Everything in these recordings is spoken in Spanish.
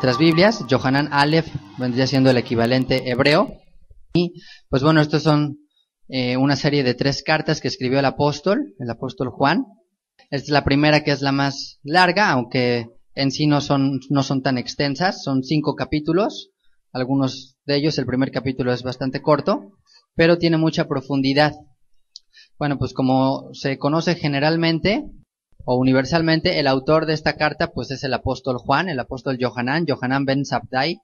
nuestras Biblias. Johanan Aleph vendría siendo el equivalente hebreo. Y pues bueno, estos son eh, una serie de tres cartas que escribió el apóstol, el apóstol Juan. Esta es la primera que es la más larga, aunque en sí no son, no son tan extensas, son cinco capítulos. Algunos de ellos, el primer capítulo es bastante corto, pero tiene mucha profundidad. Bueno, pues como se conoce generalmente, o universalmente el autor de esta carta pues es el apóstol Juan, el apóstol Johanán, Yohanan ben Sabdai,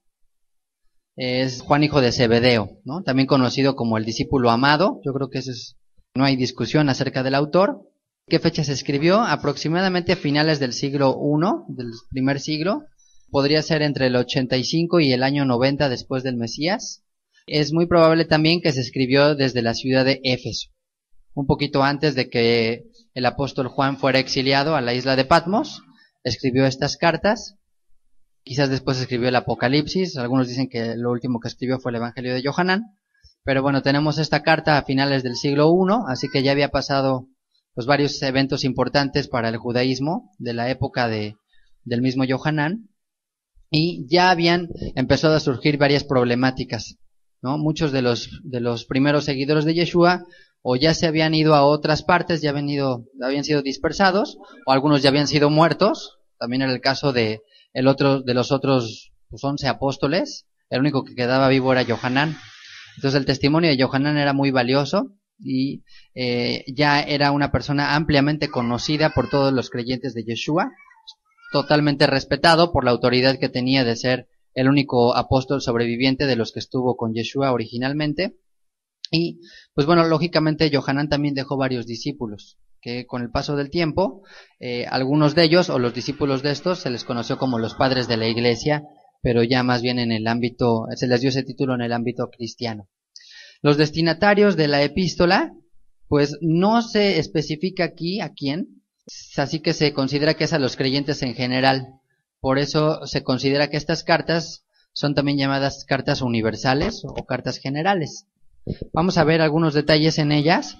es Juan hijo de Zebedeo, ¿no? también conocido como el discípulo amado, yo creo que es, no hay discusión acerca del autor. ¿Qué fecha se escribió? Aproximadamente a finales del siglo I, del primer siglo, podría ser entre el 85 y el año 90 después del Mesías. Es muy probable también que se escribió desde la ciudad de Éfeso, un poquito antes de que el apóstol Juan fuera exiliado a la isla de Patmos, escribió estas cartas, quizás después escribió el Apocalipsis, algunos dicen que lo último que escribió fue el Evangelio de Yohanan, pero bueno, tenemos esta carta a finales del siglo I, así que ya había pasado los pues, varios eventos importantes para el judaísmo de la época de, del mismo Yohanan, y ya habían empezado a surgir varias problemáticas. ¿no? Muchos de los, de los primeros seguidores de Yeshua o ya se habían ido a otras partes, ya habían, ido, habían sido dispersados, o algunos ya habían sido muertos, también era el caso de, el otro, de los otros 11 pues, apóstoles, el único que quedaba vivo era Johanán. Entonces el testimonio de Johanán era muy valioso y eh, ya era una persona ampliamente conocida por todos los creyentes de Yeshua, totalmente respetado por la autoridad que tenía de ser el único apóstol sobreviviente de los que estuvo con Yeshua originalmente y pues bueno, lógicamente Johanan también dejó varios discípulos, que con el paso del tiempo, eh, algunos de ellos o los discípulos de estos se les conoció como los padres de la iglesia, pero ya más bien en el ámbito, se les dio ese título en el ámbito cristiano. Los destinatarios de la epístola, pues no se especifica aquí a quién, así que se considera que es a los creyentes en general. Por eso se considera que estas cartas son también llamadas cartas universales o cartas generales. Vamos a ver algunos detalles en ellas.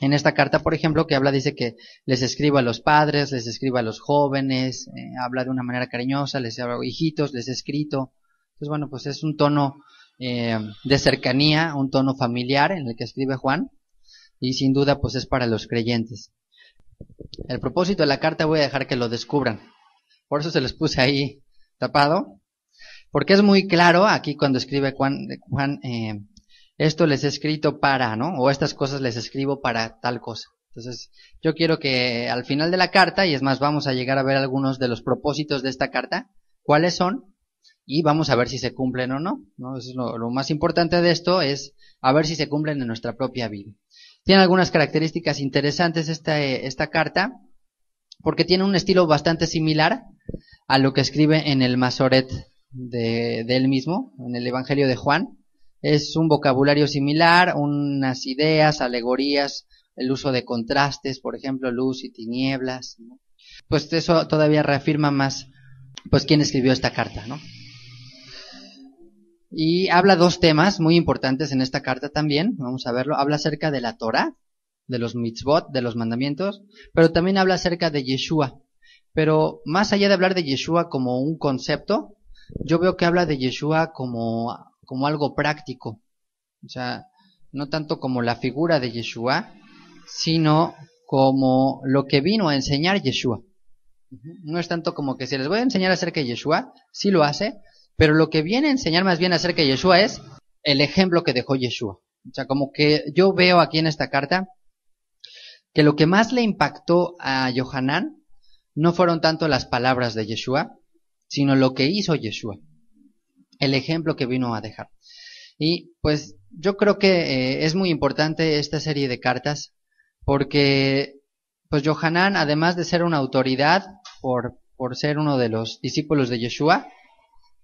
En esta carta, por ejemplo, que habla, dice que les escriba a los padres, les escriba a los jóvenes, eh, habla de una manera cariñosa, les habla hijitos, les he escrito. Entonces, bueno, pues es un tono eh, de cercanía, un tono familiar en el que escribe Juan, y sin duda, pues es para los creyentes. El propósito de la carta voy a dejar que lo descubran. Por eso se les puse ahí tapado, porque es muy claro aquí cuando escribe Juan, Juan eh, esto les he escrito para, ¿no? O estas cosas les escribo para tal cosa. Entonces, yo quiero que al final de la carta, y es más, vamos a llegar a ver algunos de los propósitos de esta carta, cuáles son, y vamos a ver si se cumplen o no. ¿no? lo, más importante de esto es a ver si se cumplen en nuestra propia vida. Tiene algunas características interesantes esta, eh, esta carta, porque tiene un estilo bastante similar a lo que escribe en el Masoret de él mismo, en el Evangelio de Juan es un vocabulario similar, unas ideas, alegorías, el uso de contrastes, por ejemplo, luz y tinieblas. Pues eso todavía reafirma más, pues, quién escribió esta carta, ¿no? Y habla dos temas muy importantes en esta carta también, vamos a verlo. Habla acerca de la Torah, de los mitzvot, de los mandamientos, pero también habla acerca de Yeshua. Pero más allá de hablar de Yeshua como un concepto, yo veo que habla de Yeshua como como algo práctico. O sea, no tanto como la figura de Yeshua, sino como lo que vino a enseñar Yeshua. No es tanto como que si les voy a enseñar acerca de Yeshua, sí lo hace, pero lo que viene a enseñar más bien acerca de Yeshua es el ejemplo que dejó Yeshua. O sea, como que yo veo aquí en esta carta que lo que más le impactó a Yohanan no fueron tanto las palabras de Yeshua, sino lo que hizo Yeshua el ejemplo que vino a dejar. Y pues yo creo que eh, es muy importante esta serie de cartas porque pues Johanan, además de ser una autoridad por, por ser uno de los discípulos de Yeshua,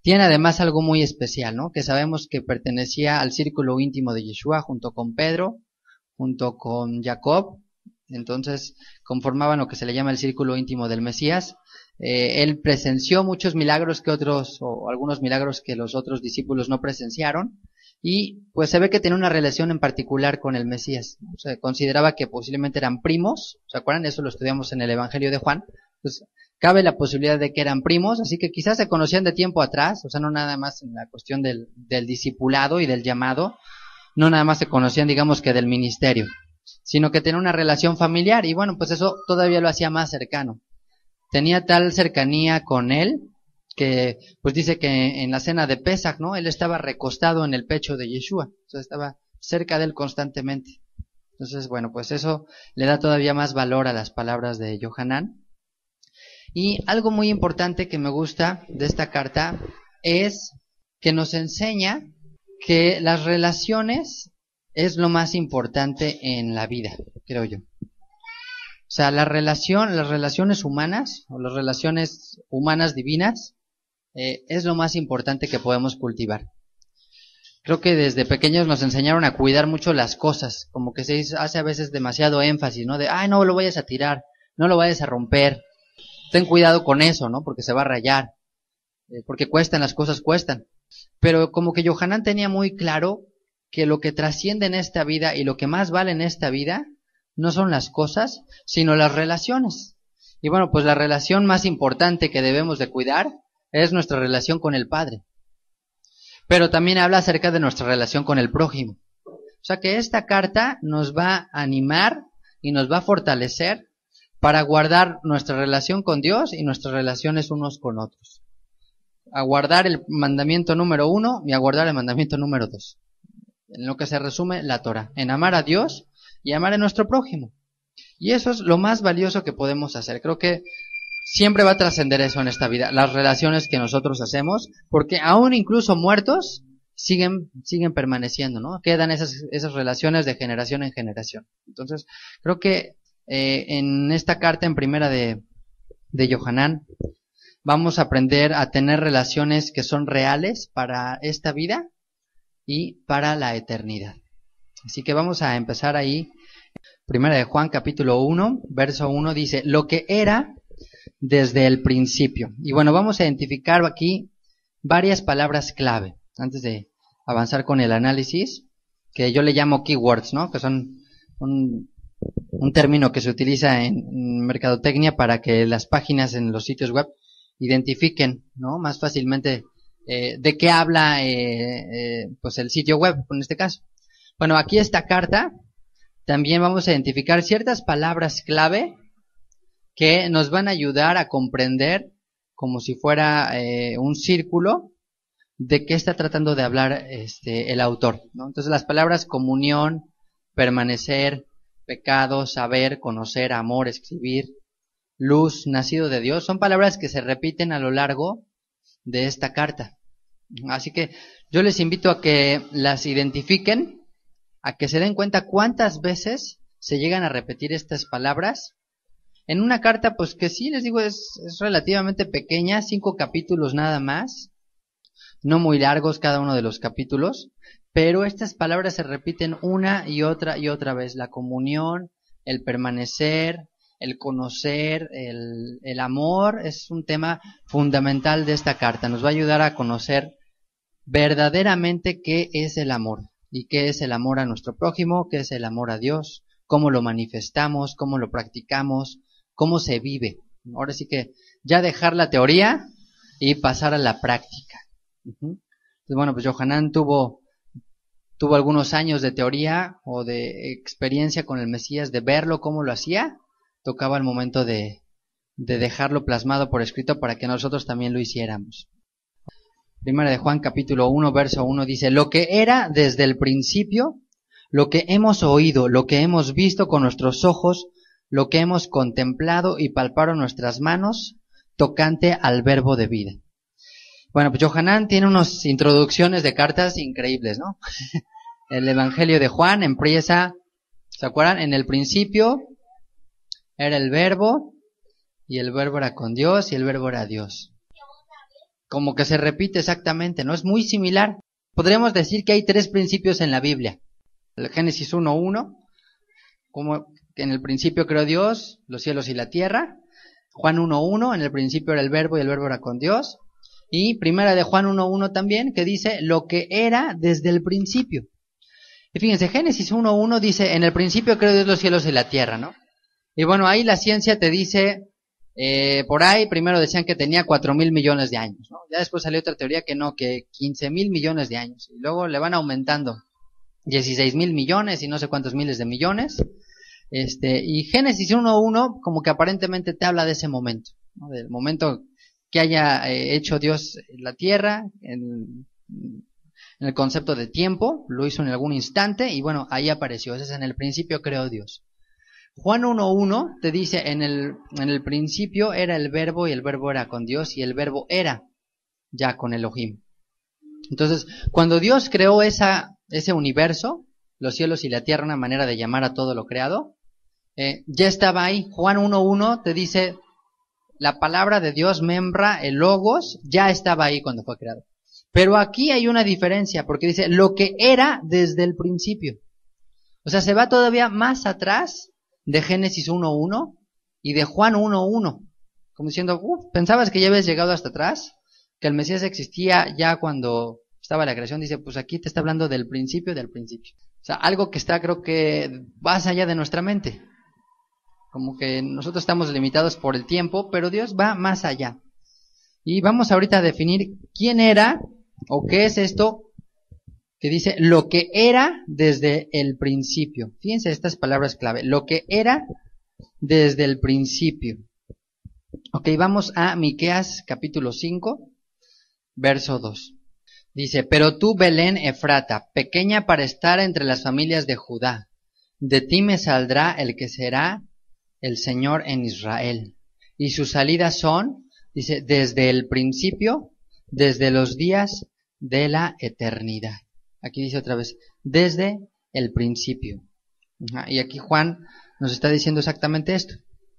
tiene además algo muy especial, ¿no? Que sabemos que pertenecía al círculo íntimo de Yeshua junto con Pedro, junto con Jacob, entonces conformaban lo que se le llama el círculo íntimo del Mesías, eh, él presenció muchos milagros que otros, o algunos milagros que los otros discípulos no presenciaron, y pues se ve que tenía una relación en particular con el Mesías. O sea, consideraba que posiblemente eran primos, ¿se acuerdan? Eso lo estudiamos en el Evangelio de Juan. Pues cabe la posibilidad de que eran primos, así que quizás se conocían de tiempo atrás, o sea, no nada más en la cuestión del, del discipulado y del llamado, no nada más se conocían, digamos que del ministerio, sino que tenían una relación familiar, y bueno, pues eso todavía lo hacía más cercano tenía tal cercanía con él que pues dice que en la cena de Pesach, ¿no? Él estaba recostado en el pecho de Yeshua, o estaba cerca de él constantemente. Entonces, bueno, pues eso le da todavía más valor a las palabras de Yohanan. Y algo muy importante que me gusta de esta carta es que nos enseña que las relaciones es lo más importante en la vida, creo yo. O sea, la relación, las relaciones humanas o las relaciones humanas divinas eh, es lo más importante que podemos cultivar. Creo que desde pequeños nos enseñaron a cuidar mucho las cosas, como que se hace a veces demasiado énfasis, ¿no? De, ay, no lo vayas a tirar, no lo vayas a romper, ten cuidado con eso, ¿no? Porque se va a rayar, eh, porque cuestan, las cosas cuestan. Pero como que Johanan tenía muy claro que lo que trasciende en esta vida y lo que más vale en esta vida no son las cosas, sino las relaciones. Y bueno, pues la relación más importante que debemos de cuidar es nuestra relación con el Padre. Pero también habla acerca de nuestra relación con el prójimo. O sea que esta carta nos va a animar y nos va a fortalecer para guardar nuestra relación con Dios y nuestras relaciones unos con otros. A guardar el mandamiento número uno y a guardar el mandamiento número dos. En lo que se resume la Torah. En amar a Dios y amar a nuestro prójimo. Y eso es lo más valioso que podemos hacer. Creo que siempre va a trascender eso en esta vida, las relaciones que nosotros hacemos, porque aún incluso muertos siguen, siguen permaneciendo, ¿no? Quedan esas, esas relaciones de generación en generación. Entonces, creo que eh, en esta carta en primera de, de Yohanan, vamos a aprender a tener relaciones que son reales para esta vida y para la eternidad. Así que vamos a empezar ahí. Primera de Juan capítulo 1, verso 1 dice, lo que era desde el principio. Y bueno, vamos a identificar aquí varias palabras clave antes de avanzar con el análisis, que yo le llamo keywords, ¿no? Que son un, término que se utiliza en mercadotecnia para que las páginas en los sitios web identifiquen, ¿no? Más fácilmente eh, de qué habla eh, eh, pues el sitio web, en este caso. Bueno, aquí esta carta también vamos a identificar ciertas palabras clave que nos van a ayudar a comprender como si fuera eh, un círculo de qué está tratando de hablar este, el autor. Entonces las palabras comunión, permanecer, pecado, saber, conocer, amor, escribir, luz, nacido de Dios, son palabras que se repiten a lo largo de esta carta. Así que yo les invito a que las identifiquen a que se den cuenta cuántas veces se llegan a repetir estas palabras. En una carta, pues que sí, les digo, es, relativamente pequeña, cinco capítulos nada más, no muy largos cada uno de los capítulos, pero estas palabras se repiten una y otra y otra vez, la comunión, el permanecer, el conocer, el, amor es un tema fundamental de esta carta. Nos va a ayudar a conocer verdaderamente qué es el amor y qué es el amor a nuestro prójimo, qué es el amor a Dios, cómo lo manifestamos, cómo lo practicamos, cómo se vive. Ahora sí que ya dejar la teoría y pasar a la práctica. Pues bueno, pues Johanan tuvo, tuvo algunos años de teoría o de experiencia con el Mesías, de verlo, cómo lo hacía. Tocaba el momento de, de dejarlo plasmado por escrito para que nosotros también lo hiciéramos. Primera de Juan capítulo 1, verso 1 dice, lo que era desde el principio, lo que hemos oído, lo que hemos visto con nuestros ojos, lo que hemos contemplado y palparon nuestras manos, tocante al verbo de vida. Bueno, pues Johanán tiene unas introducciones de cartas increíbles, ¿no? el Evangelio de Juan empieza, ¿se acuerdan? En el principio era el verbo, y el verbo era con Dios, y el verbo era Dios como que se repite exactamente, ¿no? Es muy similar. Podríamos decir que hay tres principios en la Biblia. El Génesis 1.1, como en el principio creó Dios los cielos y la tierra. Juan 1.1, en el principio era el verbo y el verbo era con Dios. Y primera de Juan 1.1 también, que dice lo que era desde el principio. Y fíjense, Génesis 1.1 dice, en el principio creó Dios los cielos y la tierra, ¿no? Y bueno, ahí la ciencia te dice eh, por ahí primero decían que tenía 4 mil millones de años, Ya después salió otra teoría que no, que 15 mil millones de años. Y luego le van aumentando 16 mil millones y no sé cuántos miles de millones. Este, y Génesis 1.1 como que aparentemente te habla de ese momento, del momento que haya eh, hecho Dios la tierra, en, el concepto de tiempo, lo hizo en algún instante y bueno, ahí apareció, ese es en el principio creó Dios. Juan 1.1 te dice, en el, principio era el verbo y el verbo era con Dios y el verbo era ya con Elohim. Entonces, cuando Dios creó esa, ese universo, los cielos y la tierra, una manera de llamar a todo lo creado, eh, ya estaba ahí. Juan 1.1 te dice, la palabra de Dios, membra, el logos, ya estaba ahí cuando fue creado. Pero aquí hay una diferencia, porque dice, lo que era desde el principio. O sea, se va todavía más atrás de Génesis 1.1 y de Juan 1.1, como diciendo, pensabas que ya habías llegado hasta atrás, que el Mesías existía ya cuando estaba la creación, dice, pues aquí te está hablando del principio del principio. O sea, algo que está creo que más allá de nuestra mente. Como que nosotros estamos limitados por el tiempo, pero Dios va más allá. Y vamos ahorita a definir quién era o qué es esto que dice lo que era desde el principio. Fíjense estas palabras clave, lo que era desde el principio. Ok, vamos a Miqueas capítulo 5, verso 2. Dice, pero tú, Belén Efrata, pequeña para estar entre las familias de Judá, de ti me saldrá el que será el Señor en Israel. Y sus salidas son, dice, desde el principio, desde los días de la eternidad. Aquí dice otra vez, desde el principio. Y aquí Juan nos está diciendo exactamente esto,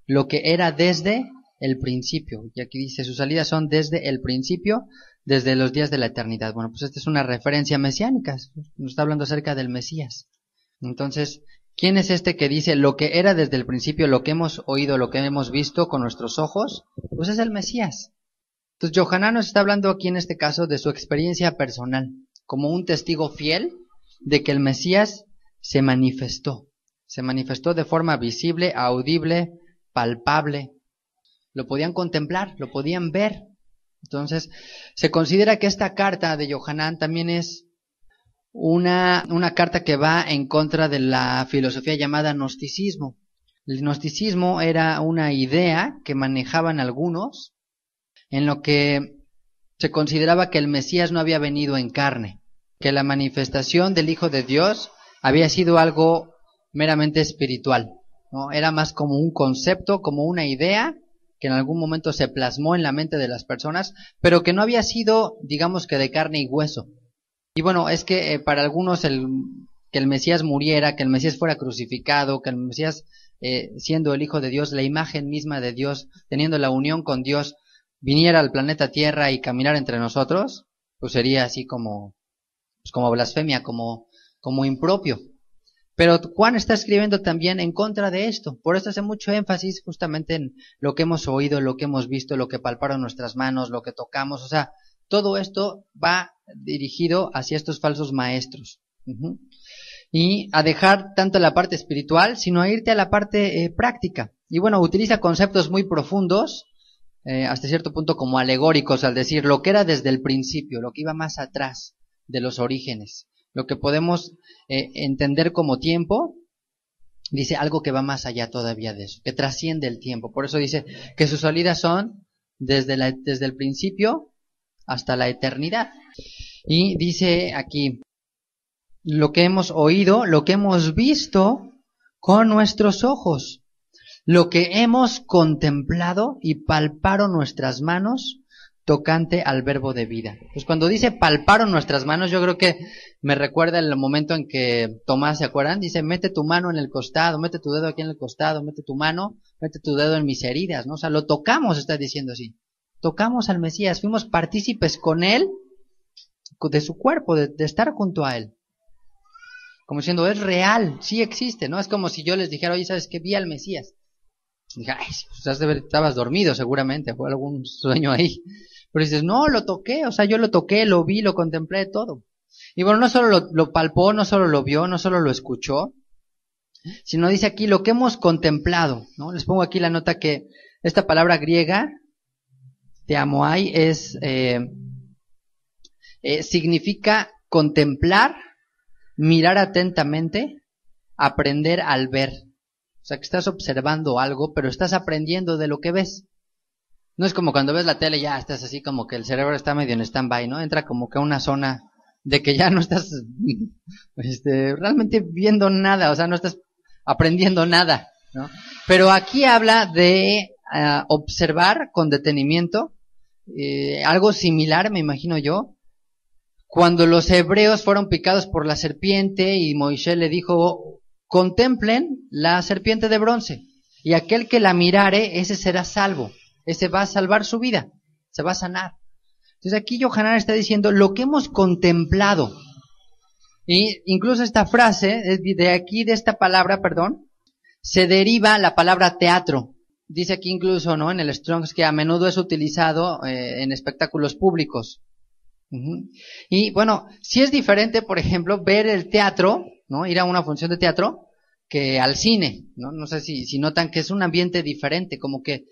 lo que era desde el principio. Y aquí dice, sus salidas son desde el principio, desde los días de la eternidad. Bueno, pues esta es una referencia mesiánica, nos está hablando acerca del Mesías. Entonces, ¿quién es este que dice lo que era desde el principio, lo que hemos oído, lo que hemos visto con nuestros ojos? Pues es el Mesías. Entonces, Johanna nos está hablando aquí en este caso de su experiencia personal como un testigo fiel de que el Mesías se manifestó, se manifestó de forma visible, audible, palpable. Lo podían contemplar, lo podían ver. Entonces, se considera que esta carta de Yohanan también es una, una carta que va en contra de la filosofía llamada gnosticismo. El gnosticismo era una idea que manejaban algunos en lo que se consideraba que el Mesías no había venido en carne que la manifestación del Hijo de Dios había sido algo meramente espiritual. ¿no? Era más como un concepto, como una idea que en algún momento se plasmó en la mente de las personas, pero que no había sido, digamos que, de carne y hueso. Y bueno, es que eh, para algunos el, que el Mesías muriera, que el Mesías fuera crucificado, que el Mesías, eh, siendo el Hijo de Dios, la imagen misma de Dios, teniendo la unión con Dios, viniera al planeta Tierra y caminar entre nosotros, pues sería así como pues, como blasfemia, como, como impropio. Pero Juan está escribiendo también en contra de esto. Por eso hace mucho énfasis justamente en lo que hemos oído, lo que hemos visto, lo que palparon nuestras manos, lo que tocamos. O sea, todo esto va dirigido hacia estos falsos maestros. Y a dejar tanto la parte espiritual, sino a irte a la parte eh, práctica. Y bueno, utiliza conceptos muy profundos, eh, hasta cierto punto como alegóricos, al decir lo que era desde el principio, lo que iba más atrás de los orígenes, lo que podemos eh, entender como tiempo, dice algo que va más allá todavía de eso, que trasciende el tiempo. Por eso dice que sus salidas son desde, la, desde el principio hasta la eternidad. Y dice aquí, lo que hemos oído, lo que hemos visto con nuestros ojos, lo que hemos contemplado y palparon nuestras manos tocante al verbo de vida. Pues cuando dice palparon nuestras manos, yo creo que me recuerda el momento en que Tomás, ¿se acuerdan? Dice, mete tu mano en el costado, mete tu dedo aquí en el costado, mete tu mano, mete tu dedo en mis heridas, ¿no? O sea, lo tocamos, está diciendo así. Tocamos al Mesías, fuimos partícipes con él, de su cuerpo, de, estar junto a él. Como diciendo, es real, sí existe, ¿no? Es como si yo les dijera, oye, ¿sabes qué? Vi al Mesías. dije, ay, pues estabas dormido seguramente, fue algún sueño ahí. Pero dices, no, lo toqué, o sea, yo lo toqué, lo vi, lo contemplé, todo. Y bueno, no solo lo, palpó, no solo lo vio, no solo lo escuchó, sino dice aquí lo que hemos contemplado, ¿no? Les pongo aquí la nota que esta palabra griega, te ahí, es, eh, eh, significa contemplar, mirar atentamente, aprender al ver. O sea, que estás observando algo, pero estás aprendiendo de lo que ves. No es como cuando ves la tele ya estás así como que el cerebro está medio en stand-by, ¿no? Entra como que a una zona de que ya no estás este, realmente viendo nada, o sea, no estás aprendiendo nada, ¿no? Pero aquí habla de ah, observar con detenimiento, eh, algo similar, me imagino yo, cuando los hebreos fueron picados por la serpiente y Moisés le dijo, contemplen la serpiente de bronce, y aquel que la mirare, ese será salvo. Ese va a salvar su vida, se va a sanar. Entonces aquí Johanan está diciendo lo que hemos contemplado. Y incluso esta frase, de aquí, de esta palabra, perdón, se deriva la palabra teatro. Dice aquí incluso, ¿no? En el Strongs que a menudo es utilizado eh, en espectáculos públicos. Y bueno, si es diferente, por ejemplo, ver el teatro, ¿no? Ir a una función de teatro que al cine, ¿no? No sé si, si notan que es un ambiente diferente, como que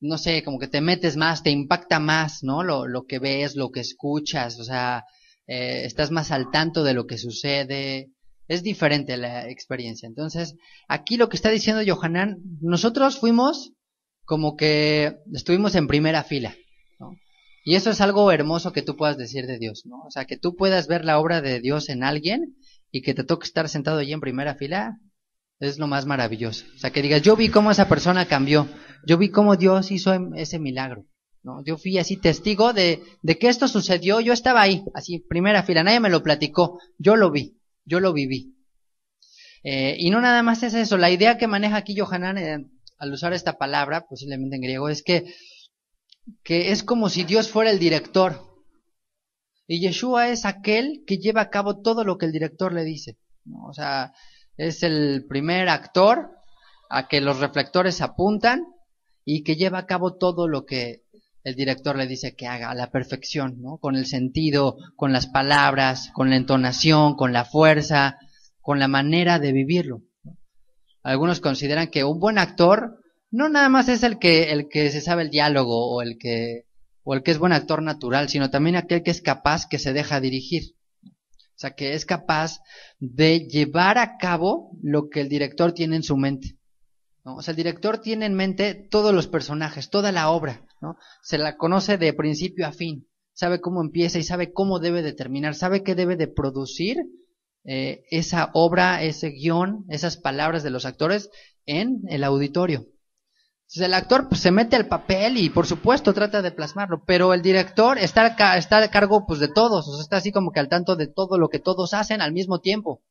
no sé, como que te metes más, te impacta más, ¿no? Lo, lo que ves, lo que escuchas, o sea, eh, estás más al tanto de lo que sucede. Es diferente la experiencia. Entonces, aquí lo que está diciendo Johanan, nosotros fuimos como que estuvimos en primera fila. ¿no? Y eso es algo hermoso que tú puedas decir de Dios, ¿no? O sea, que tú puedas ver la obra de Dios en alguien y que te toque estar sentado allí en primera fila, es lo más maravilloso. O sea, que digas, yo vi cómo esa persona cambió, yo vi cómo Dios hizo em, ese milagro. ¿no? Yo fui así testigo de, que esto sucedió, yo estaba ahí, así, primera fila, nadie me lo platicó, yo lo vi, yo lo viví. Eh, y no nada más es eso, la idea que maneja aquí Johanan eh, al usar esta palabra, posiblemente en griego, es que, que es como si Dios fuera el director. Y Yeshua es aquel que lleva a cabo todo lo que el director le dice. O sea, es el primer actor a que los reflectores apuntan y que lleva a cabo todo lo que el director le dice que haga a la perfección, ¿no? Con el sentido, con las palabras, con la entonación, con la fuerza, con la manera de vivirlo. Algunos consideran que un buen actor no nada más es el que el que se sabe el diálogo o el que o el que es buen actor natural, sino también aquel que es capaz que se deja dirigir. O sea, que es capaz de llevar a cabo lo que el director tiene en su mente. O sea, el director tiene en mente todos los personajes, toda la obra. ¿no? Se la conoce de principio a fin. Sabe cómo empieza y sabe cómo debe de terminar. Sabe qué debe de producir eh, esa obra, ese guión, esas palabras de los actores en el auditorio. Entonces, el actor pues, se mete al papel y por supuesto trata de plasmarlo, pero el director está, está a cargo pues de todos, o sea, está así como que al tanto de todo lo que todos hacen al mismo tiempo.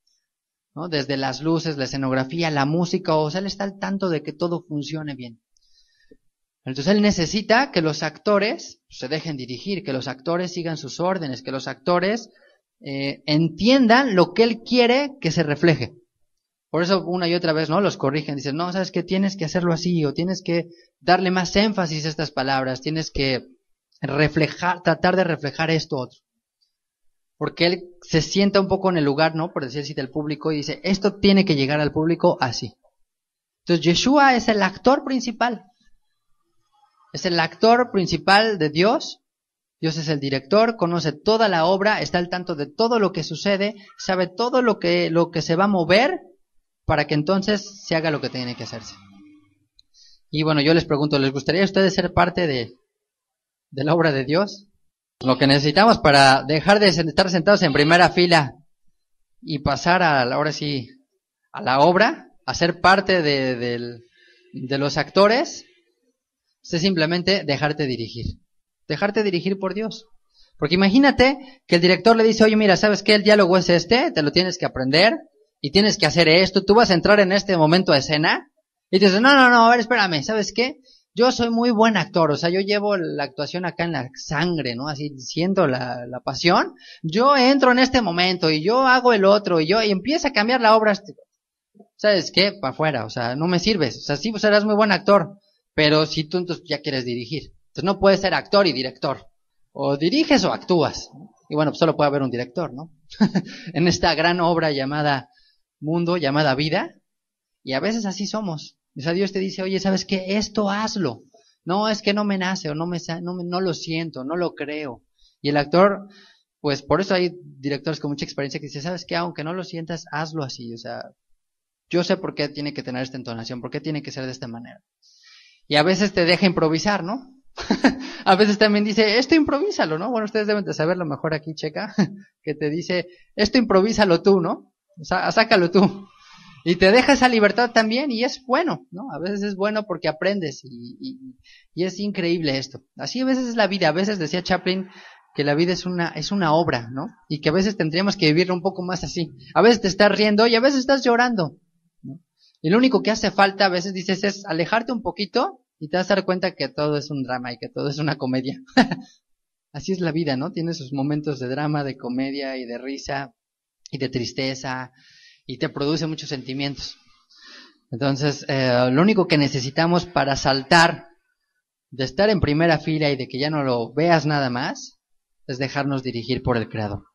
¿no? Desde las luces, la escenografía, la música, o sea, él está al tanto de que todo funcione bien. Entonces él necesita que los actores pues, se dejen dirigir, que los actores sigan sus órdenes, que los actores eh, entiendan lo que él quiere que se refleje. Por eso una y otra vez, ¿no? Los corrigen, dicen, no, sabes que tienes que hacerlo así, o tienes que darle más énfasis a estas palabras, tienes que reflejar, tratar de reflejar esto otro. Porque él se sienta un poco en el lugar, ¿no? Por decir así, del público y dice, esto tiene que llegar al público así. Entonces, Yeshua es el actor principal. Es el actor principal de Dios. Dios es el director, conoce toda la obra, está al tanto de todo lo que sucede, sabe todo lo que, lo que se va a mover para que entonces se haga lo que tiene que hacerse. Y bueno, yo les pregunto, ¿les gustaría a ustedes ser parte de, la obra de Dios? Lo que necesitamos para dejar de estar sentados en primera fila y pasar a, ahora sí, a la obra, a ser parte de, de los actores, es simplemente dejarte dirigir. Dejarte dirigir por Dios. Porque imagínate que el director le dice, oye, mira, ¿sabes qué? El diálogo es este, te lo tienes que aprender, y tienes que hacer esto, tú vas a entrar en este momento de escena y te dices, no, no, no, a ver, espérame, ¿sabes qué? Yo soy muy buen actor, o sea, yo llevo la actuación acá en la sangre, ¿no? Así siento la, la pasión. Yo entro en este momento y yo hago el otro y yo y empieza a cambiar la obra. Este, ¿Sabes qué? Para afuera, o sea, no me sirves. O sea, sí, pues muy buen actor, pero si tú entonces ya quieres dirigir. Entonces no puedes ser actor y director. O diriges o actúas. Y bueno, pues solo puede haber un director, ¿no? en esta gran obra llamada mundo llamada vida, y a veces así somos. O sea, Dios te dice, oye, ¿sabes qué? Esto hazlo. No, es que no me nace o no, me, no, no lo siento, no lo creo. Y el actor, pues por eso hay directores con mucha experiencia que dicen, ¿sabes qué? Aunque no lo sientas, hazlo así. O sea, yo sé por qué tiene que tener esta entonación, por qué tiene que ser de esta manera. Y a veces te deja improvisar, ¿no? a veces también dice, esto improvísalo, ¿no? Bueno, ustedes deben de saberlo mejor aquí, checa, que te dice, esto improvísalo tú, ¿no? sácalo tú. Y te deja esa libertad también y es bueno, ¿no? A veces es bueno porque aprendes y, es increíble esto. Así a veces es la vida, a veces decía Chaplin que la vida es una, es una obra, ¿no? Y que a veces tendríamos que vivirlo un poco más así. A veces te estás riendo y a veces estás llorando. ¿no? Y lo único que hace falta, a veces dices, es alejarte un poquito y te vas a dar cuenta que todo es un drama y que todo es una comedia. así es la vida, ¿no? Tiene sus momentos de drama, de comedia y de risa y de tristeza y te produce muchos sentimientos. Entonces, eh, lo único que necesitamos para saltar de estar en primera fila y de que ya no lo veas nada más es dejarnos dirigir por el Creador.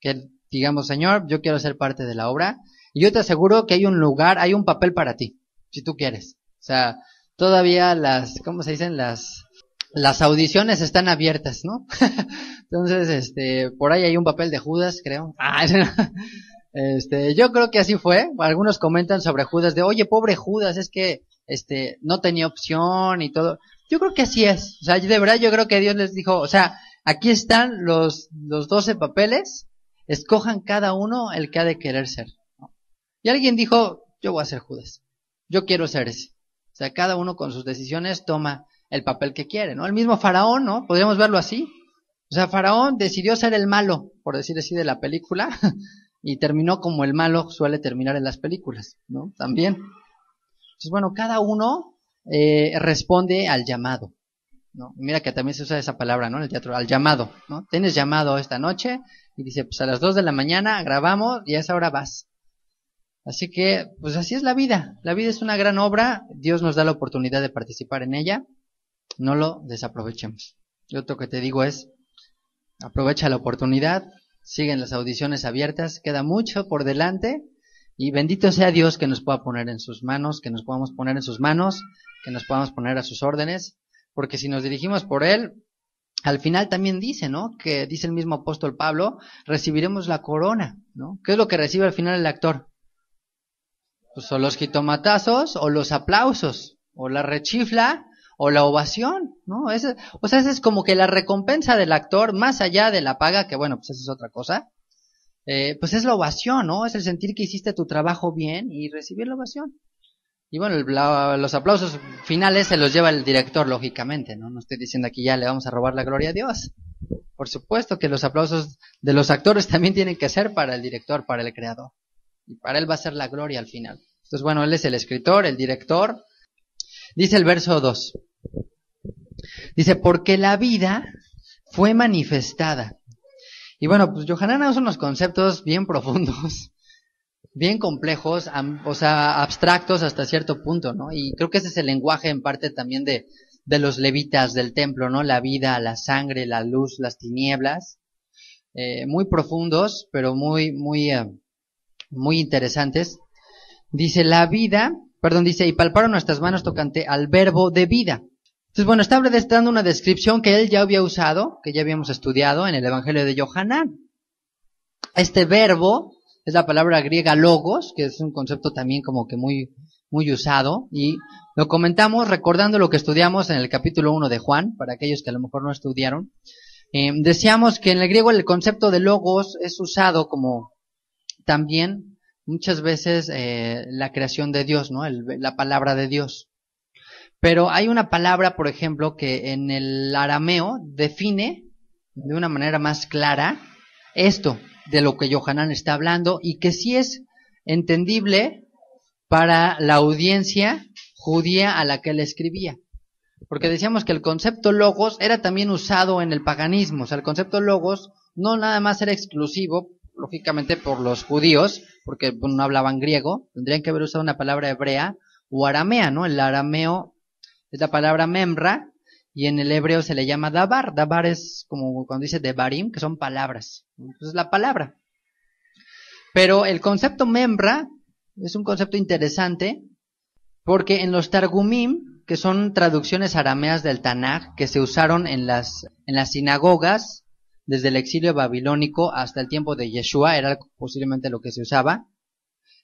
Que digamos, Señor, yo quiero ser parte de la obra y yo te aseguro que hay un lugar, hay un papel para ti, si tú quieres. O sea, todavía las, ¿cómo se dicen? Las las audiciones están abiertas, ¿no? Entonces, este, por ahí hay un papel de Judas, creo. Ah, este, yo creo que así fue. Algunos comentan sobre Judas de, oye, pobre Judas, es que, este, no tenía opción y todo. Yo creo que así es. O sea, de verdad yo creo que Dios les dijo, o sea, aquí están los, los 12 papeles, escojan cada uno el que ha de querer ser. Y alguien dijo, yo voy a ser Judas. Yo quiero ser ese. O sea, cada uno con sus decisiones toma el papel que quiere, ¿no? El mismo faraón, ¿no? Podríamos verlo así. O sea, faraón decidió ser el malo, por decir así, de la película, y terminó como el malo suele terminar en las películas, ¿no? También. Entonces, bueno, cada uno eh, responde al llamado. ¿no? Mira que también se usa esa palabra, ¿no? En el teatro, al llamado, ¿no? Tienes llamado esta noche y dice, pues a las 2 de la mañana grabamos y a esa hora vas. Así que, pues así es la vida. La vida es una gran obra, Dios nos da la oportunidad de participar en ella no lo desaprovechemos. Yo lo que te digo es, aprovecha la oportunidad, siguen las audiciones abiertas, queda mucho por delante y bendito sea Dios que nos pueda poner en sus manos, que nos podamos poner en sus manos, que nos podamos poner a sus órdenes, porque si nos dirigimos por Él, al final también dice, ¿no? Que dice el mismo apóstol Pablo, recibiremos la corona, ¿no? ¿Qué es lo que recibe al final el actor? Pues o los jitomatazos, o los aplausos, o la rechifla, o la ovación, ¿no? Es, o sea, esa es como que la recompensa del actor, más allá de la paga, que bueno, pues eso es otra cosa, eh, pues es la ovación, ¿no? Es el sentir que hiciste tu trabajo bien y recibir la ovación. Y bueno, los aplausos finales se los lleva el director, lógicamente, ¿no? No estoy diciendo aquí ya le vamos a robar la gloria a Dios. Por supuesto que los aplausos de los actores también tienen que ser para el director, para el creador. Y para él va a ser la gloria al final. Entonces, bueno, él es el escritor, el director. Dice el verso 2. Dice, porque la vida fue manifestada. Y bueno, pues Yohanan son unos conceptos bien profundos, bien complejos, o sea, abstractos hasta cierto punto, ¿no? Y creo que ese es el lenguaje en parte también de, los levitas del templo, ¿no? La vida, la sangre, la luz, las tinieblas. Eh, muy profundos, pero muy, muy, eh, muy interesantes. Dice, la vida, perdón, dice, y palparon nuestras manos tocante al verbo de vida entonces, bueno, está dando una descripción que él ya había usado, que ya habíamos estudiado en el Evangelio de Yohanan. Este verbo es la palabra griega logos, que es un concepto también como que muy, muy usado, y lo comentamos recordando lo que estudiamos en el capítulo 1 de Juan, para aquellos que a lo mejor no estudiaron. Eh, decíamos que en el griego el concepto de logos es usado como también muchas veces eh, la creación de Dios, ¿no? la palabra de Dios. Pero hay una palabra, por ejemplo, que en el arameo define de una manera más clara esto de lo que Yohanan está hablando y que sí es entendible para la audiencia judía a la que él escribía. Porque decíamos que el concepto logos era también usado en el paganismo. O sea, el concepto logos no nada más era exclusivo, lógicamente, por los judíos, porque no hablaban griego, tendrían que haber usado una palabra hebrea o aramea, ¿no? El arameo es la palabra membra y en el hebreo se le llama dabar. Dabar es como cuando dice devarim, que son palabras. Entonces pues la palabra. Pero el concepto membra es un concepto interesante porque en los targumim, que son traducciones arameas del Tanaj, que se usaron en las, en las sinagogas desde el exilio babilónico hasta el tiempo de Yeshua, era posiblemente lo que se usaba,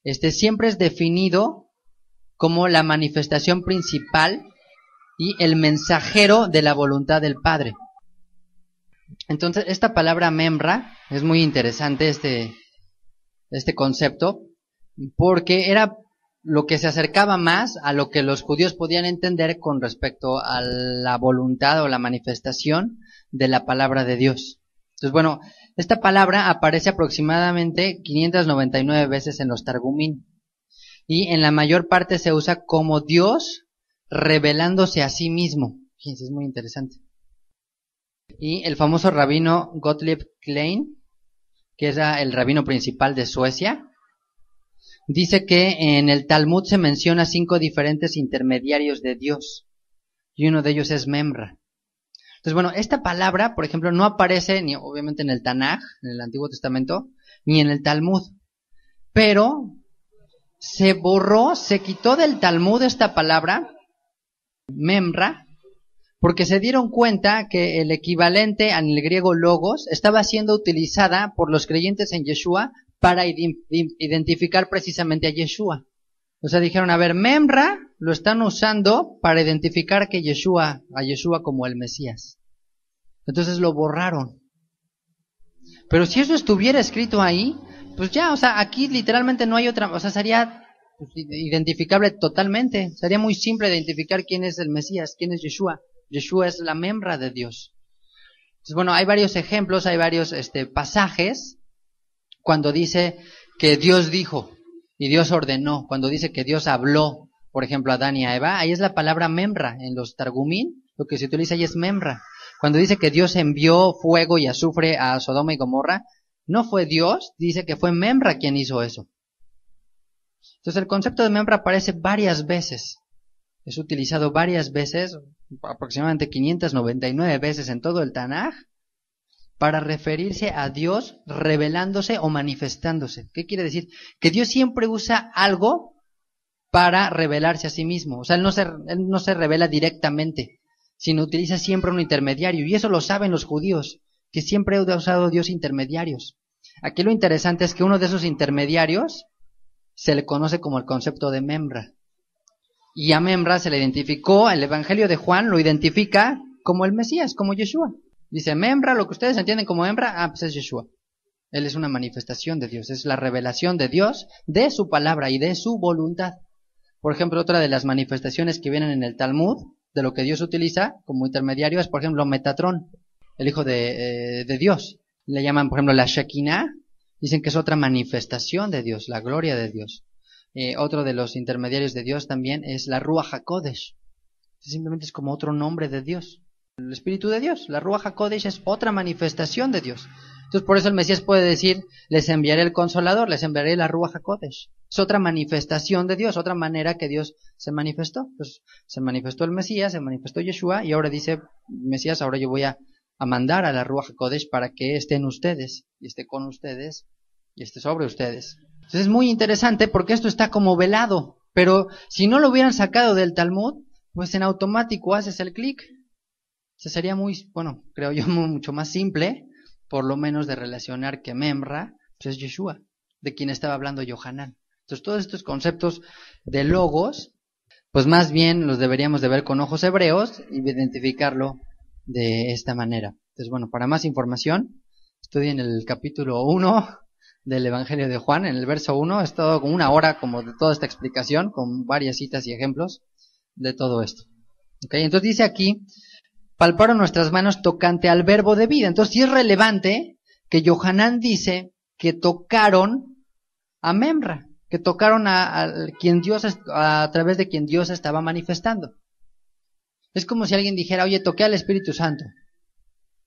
este siempre es definido como la manifestación principal y el mensajero de la voluntad del Padre. Entonces, esta palabra memra es muy interesante este, este concepto, porque era lo que se acercaba más a lo que los judíos podían entender con respecto a la voluntad o la manifestación de la palabra de Dios. Entonces, bueno, esta palabra aparece aproximadamente 599 veces en los Targumín y en la mayor parte se usa como Dios revelándose a sí mismo. Fíjense, es muy interesante. Y el famoso rabino Gottlieb Klein, que es el rabino principal de Suecia, dice que en el Talmud se menciona cinco diferentes intermediarios de Dios, y uno de ellos es Memra. Entonces, bueno, esta palabra, por ejemplo, no aparece ni obviamente en el Tanaj, en el Antiguo Testamento, ni en el Talmud, pero se borró, se quitó del Talmud esta palabra Memra, porque se dieron cuenta que el equivalente en el griego logos estaba siendo utilizada por los creyentes en Yeshua para identificar precisamente a Yeshua. O sea, dijeron, a ver, Memra lo están usando para identificar que Yeshua, a Yeshua como el Mesías. Entonces lo borraron. Pero si eso estuviera escrito ahí, pues ya, o sea, aquí literalmente no hay otra, o sea, sería pues, identificable totalmente. Sería muy simple identificar quién es el Mesías, quién es Yeshua. Yeshua es la membra de Dios. bueno, hay varios ejemplos, hay varios este, pasajes cuando dice que Dios dijo y Dios ordenó, cuando dice que Dios habló, por ejemplo, a Adán y a Eva, ahí es la palabra membra. En los Targumín, lo que se utiliza ahí es membra. Cuando dice que Dios envió fuego y azufre a Sodoma y Gomorra, no fue Dios, dice que fue membra quien hizo eso. Entonces el concepto de membra aparece varias veces. Es utilizado varias veces, aproximadamente 599 veces en todo el Tanaj, para referirse a Dios revelándose o manifestándose. ¿Qué quiere decir? Que Dios siempre usa algo para revelarse a sí mismo. O sea, él no se, él no se revela directamente, sino utiliza siempre un intermediario. Y eso lo saben los judíos, que siempre ha usado Dios intermediarios. Aquí lo interesante es que uno de esos intermediarios se le conoce como el concepto de membra. Y a membra se le identificó, el Evangelio de Juan lo identifica como el Mesías, como Yeshua. Dice, membra, lo que ustedes entienden como membra, ah, pues es Yeshua. Él es una manifestación de Dios, es la revelación de Dios, de su palabra y de su voluntad. Por ejemplo, otra de las manifestaciones que vienen en el Talmud, de lo que Dios utiliza como intermediario, es, por ejemplo, Metatrón, el Hijo de, eh, de Dios. Le llaman, por ejemplo, la Shekinah, Dicen que es otra manifestación de Dios, la gloria de Dios. Eh, otro de los intermediarios de Dios también es la rúa HaKodesh. Este simplemente es como otro nombre de Dios. El Espíritu de Dios, la rúa HaKodesh es otra manifestación de Dios. Entonces por eso el Mesías puede decir, les enviaré el Consolador, les enviaré la rúa HaKodesh. Es otra manifestación de Dios, otra manera que Dios se manifestó. Pues se manifestó el Mesías, se manifestó Yeshua y ahora dice, Mesías, ahora yo voy a a mandar a la Ruach Kodesh para que estén ustedes, y esté con ustedes, y esté sobre ustedes. Entonces es muy interesante porque esto está como velado, pero si no lo hubieran sacado del Talmud, pues en automático haces el clic. se sería muy, bueno, creo yo mucho más simple, por lo menos de relacionar que Memra pues es Yeshua, de quien estaba hablando Yohanan. Entonces todos estos conceptos de logos, pues más bien los deberíamos de ver con ojos hebreos y identificarlo de esta manera. Entonces, bueno, para más información, estudien el capítulo 1 del Evangelio de Juan. En el verso 1 es todo como una hora como de toda esta explicación, con varias citas y ejemplos de todo esto. ¿Okay? Entonces dice aquí, palparon nuestras manos tocante al verbo de vida. Entonces sí es relevante que Johanán dice que tocaron a Memra, que tocaron a, a quien Dios, a través de quien Dios estaba manifestando. Es como si alguien dijera, oye, toqué al Espíritu Santo.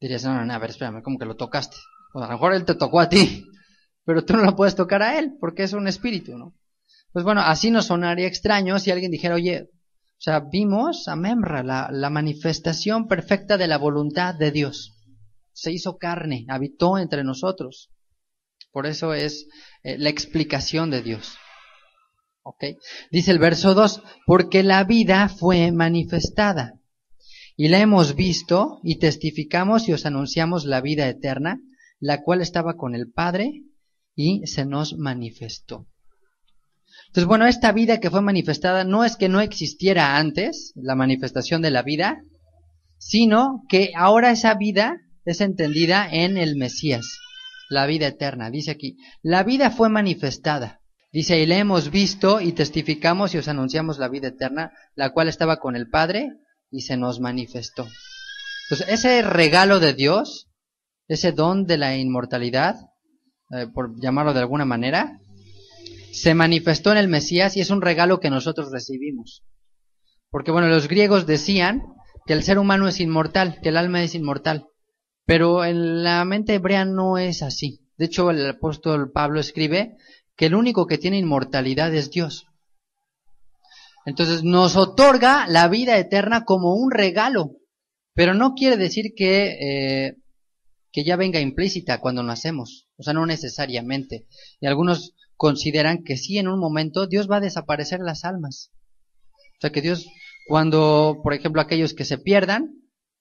Dirías, no, no, no, a ver, espérame, ¿cómo que lo tocaste? Pues a lo mejor Él te tocó a ti, pero tú no lo puedes tocar a Él, porque es un espíritu, ¿no? Pues bueno, así nos sonaría extraño si alguien dijera, oye, o sea, vimos a Memra, la, manifestación perfecta de la voluntad de Dios. Se hizo carne, habitó entre nosotros. Por eso es eh, la explicación de Dios. ¿Ok? Dice el verso 2, porque la vida fue manifestada y la hemos visto y testificamos y os anunciamos la vida eterna, la cual estaba con el Padre y se nos manifestó. Entonces, bueno, esta vida que fue manifestada no es que no existiera antes, la manifestación de la vida, sino que ahora esa vida es entendida en el Mesías, la vida eterna, dice aquí. La vida fue manifestada. Dice, y la hemos visto y testificamos y os anunciamos la vida eterna, la cual estaba con el Padre y se nos manifestó. Entonces, ese regalo de Dios, ese don de la inmortalidad, eh, por llamarlo de alguna manera, se manifestó en el Mesías y es un regalo que nosotros recibimos. Porque bueno, los griegos decían que el ser humano es inmortal, que el alma es inmortal, pero en la mente hebrea no es así. De hecho, el apóstol Pablo escribe que el único que tiene inmortalidad es Dios. Entonces nos otorga la vida eterna como un regalo, pero no quiere decir que, eh, que ya venga implícita cuando nacemos, o sea, no necesariamente. Y algunos consideran que sí, en un momento Dios va a desaparecer las almas. O sea, que Dios, cuando, por ejemplo, aquellos que se pierdan,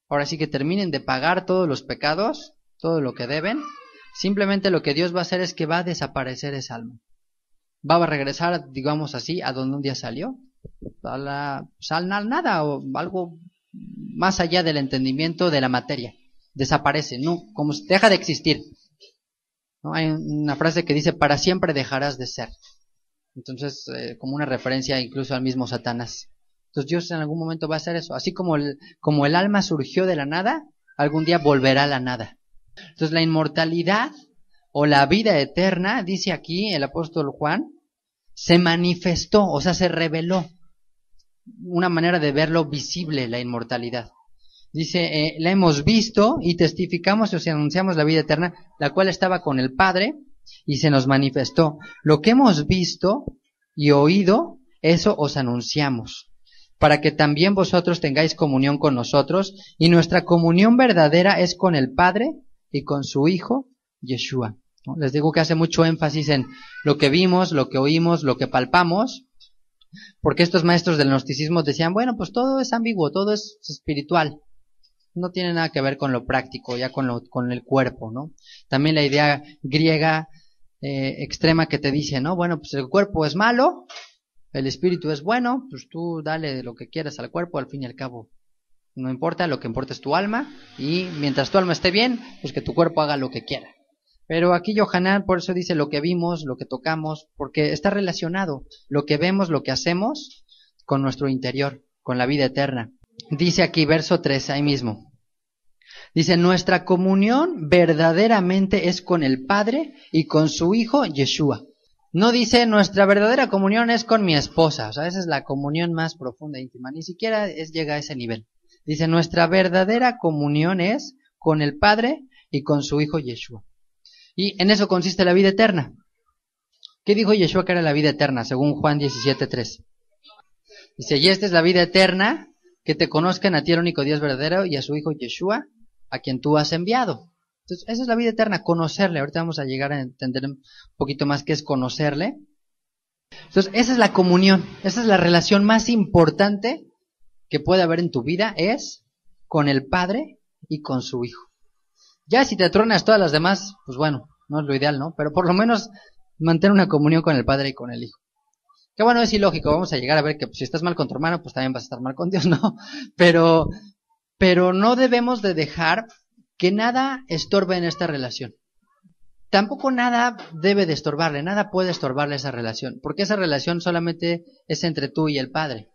ahora sí que terminen de pagar todos los pecados, todo lo que deben, simplemente lo que Dios va a hacer es que va a desaparecer esa alma. Va a regresar, digamos así, a donde un día salió, salna sal nada o algo más allá del entendimiento de la materia. Desaparece, no, como deja de existir. ¿No? Hay una frase que dice, para siempre dejarás de ser. Entonces, eh, como una referencia incluso al mismo Satanás. Entonces Dios en algún momento va a hacer eso. Así como el, como el alma surgió de la nada, algún día volverá a la nada. Entonces la inmortalidad o la vida eterna, dice aquí el apóstol Juan, se manifestó, o sea, se reveló. Una manera de verlo visible, la inmortalidad. Dice, eh, la hemos visto y testificamos, o sea, anunciamos la vida eterna, la cual estaba con el Padre y se nos manifestó. Lo que hemos visto y oído, eso os anunciamos, para que también vosotros tengáis comunión con nosotros, y nuestra comunión verdadera es con el Padre y con su Hijo, Yeshua. Les digo que hace mucho énfasis en lo que vimos, lo que oímos, lo que palpamos, porque estos maestros del gnosticismo decían, bueno, pues todo es ambiguo, todo es espiritual, no tiene nada que ver con lo práctico, ya con, lo, con el cuerpo, ¿no? También la idea griega eh, extrema que te dice, ¿no? Bueno, pues el cuerpo es malo, el espíritu es bueno, pues tú dale lo que quieras al cuerpo, al fin y al cabo. No importa, lo que importa es tu alma y mientras tu alma esté bien, pues que tu cuerpo haga lo que quiera. Pero aquí Yohanan por eso dice lo que vimos, lo que tocamos, porque está relacionado lo que vemos, lo que hacemos con nuestro interior, con la vida eterna. Dice aquí, verso 3, ahí mismo. Dice, nuestra comunión verdaderamente es con el Padre y con su Hijo Yeshua. No dice, nuestra verdadera comunión es con mi esposa. O sea, esa es la comunión más profunda, e íntima. Ni siquiera es, llega a ese nivel. Dice, nuestra verdadera comunión es con el Padre y con su Hijo Yeshua. Y en eso consiste la vida eterna. ¿Qué dijo Yeshua que era la vida eterna, según Juan 17.3? Dice, y esta es la vida eterna, que te conozcan a ti el único Dios verdadero y a su Hijo Yeshua, a quien tú has enviado. Entonces, esa es la vida eterna, conocerle. Ahorita vamos a llegar a entender un poquito más qué es conocerle. Entonces, esa es la comunión, esa es la relación más importante que puede haber en tu vida, es con el Padre y con su Hijo. Ya si te tronas todas las demás, pues bueno, no es lo ideal, ¿no? Pero por lo menos mantener una comunión con el Padre y con el Hijo. Que bueno, es ilógico, vamos a llegar a ver que si estás mal con tu hermano, pues también vas a estar mal con Dios, ¿no? Pero, pero no debemos de dejar que nada estorbe en esta relación. Tampoco nada debe de estorbarle, nada puede estorbarle esa relación, porque esa relación solamente es entre tú y el Padre,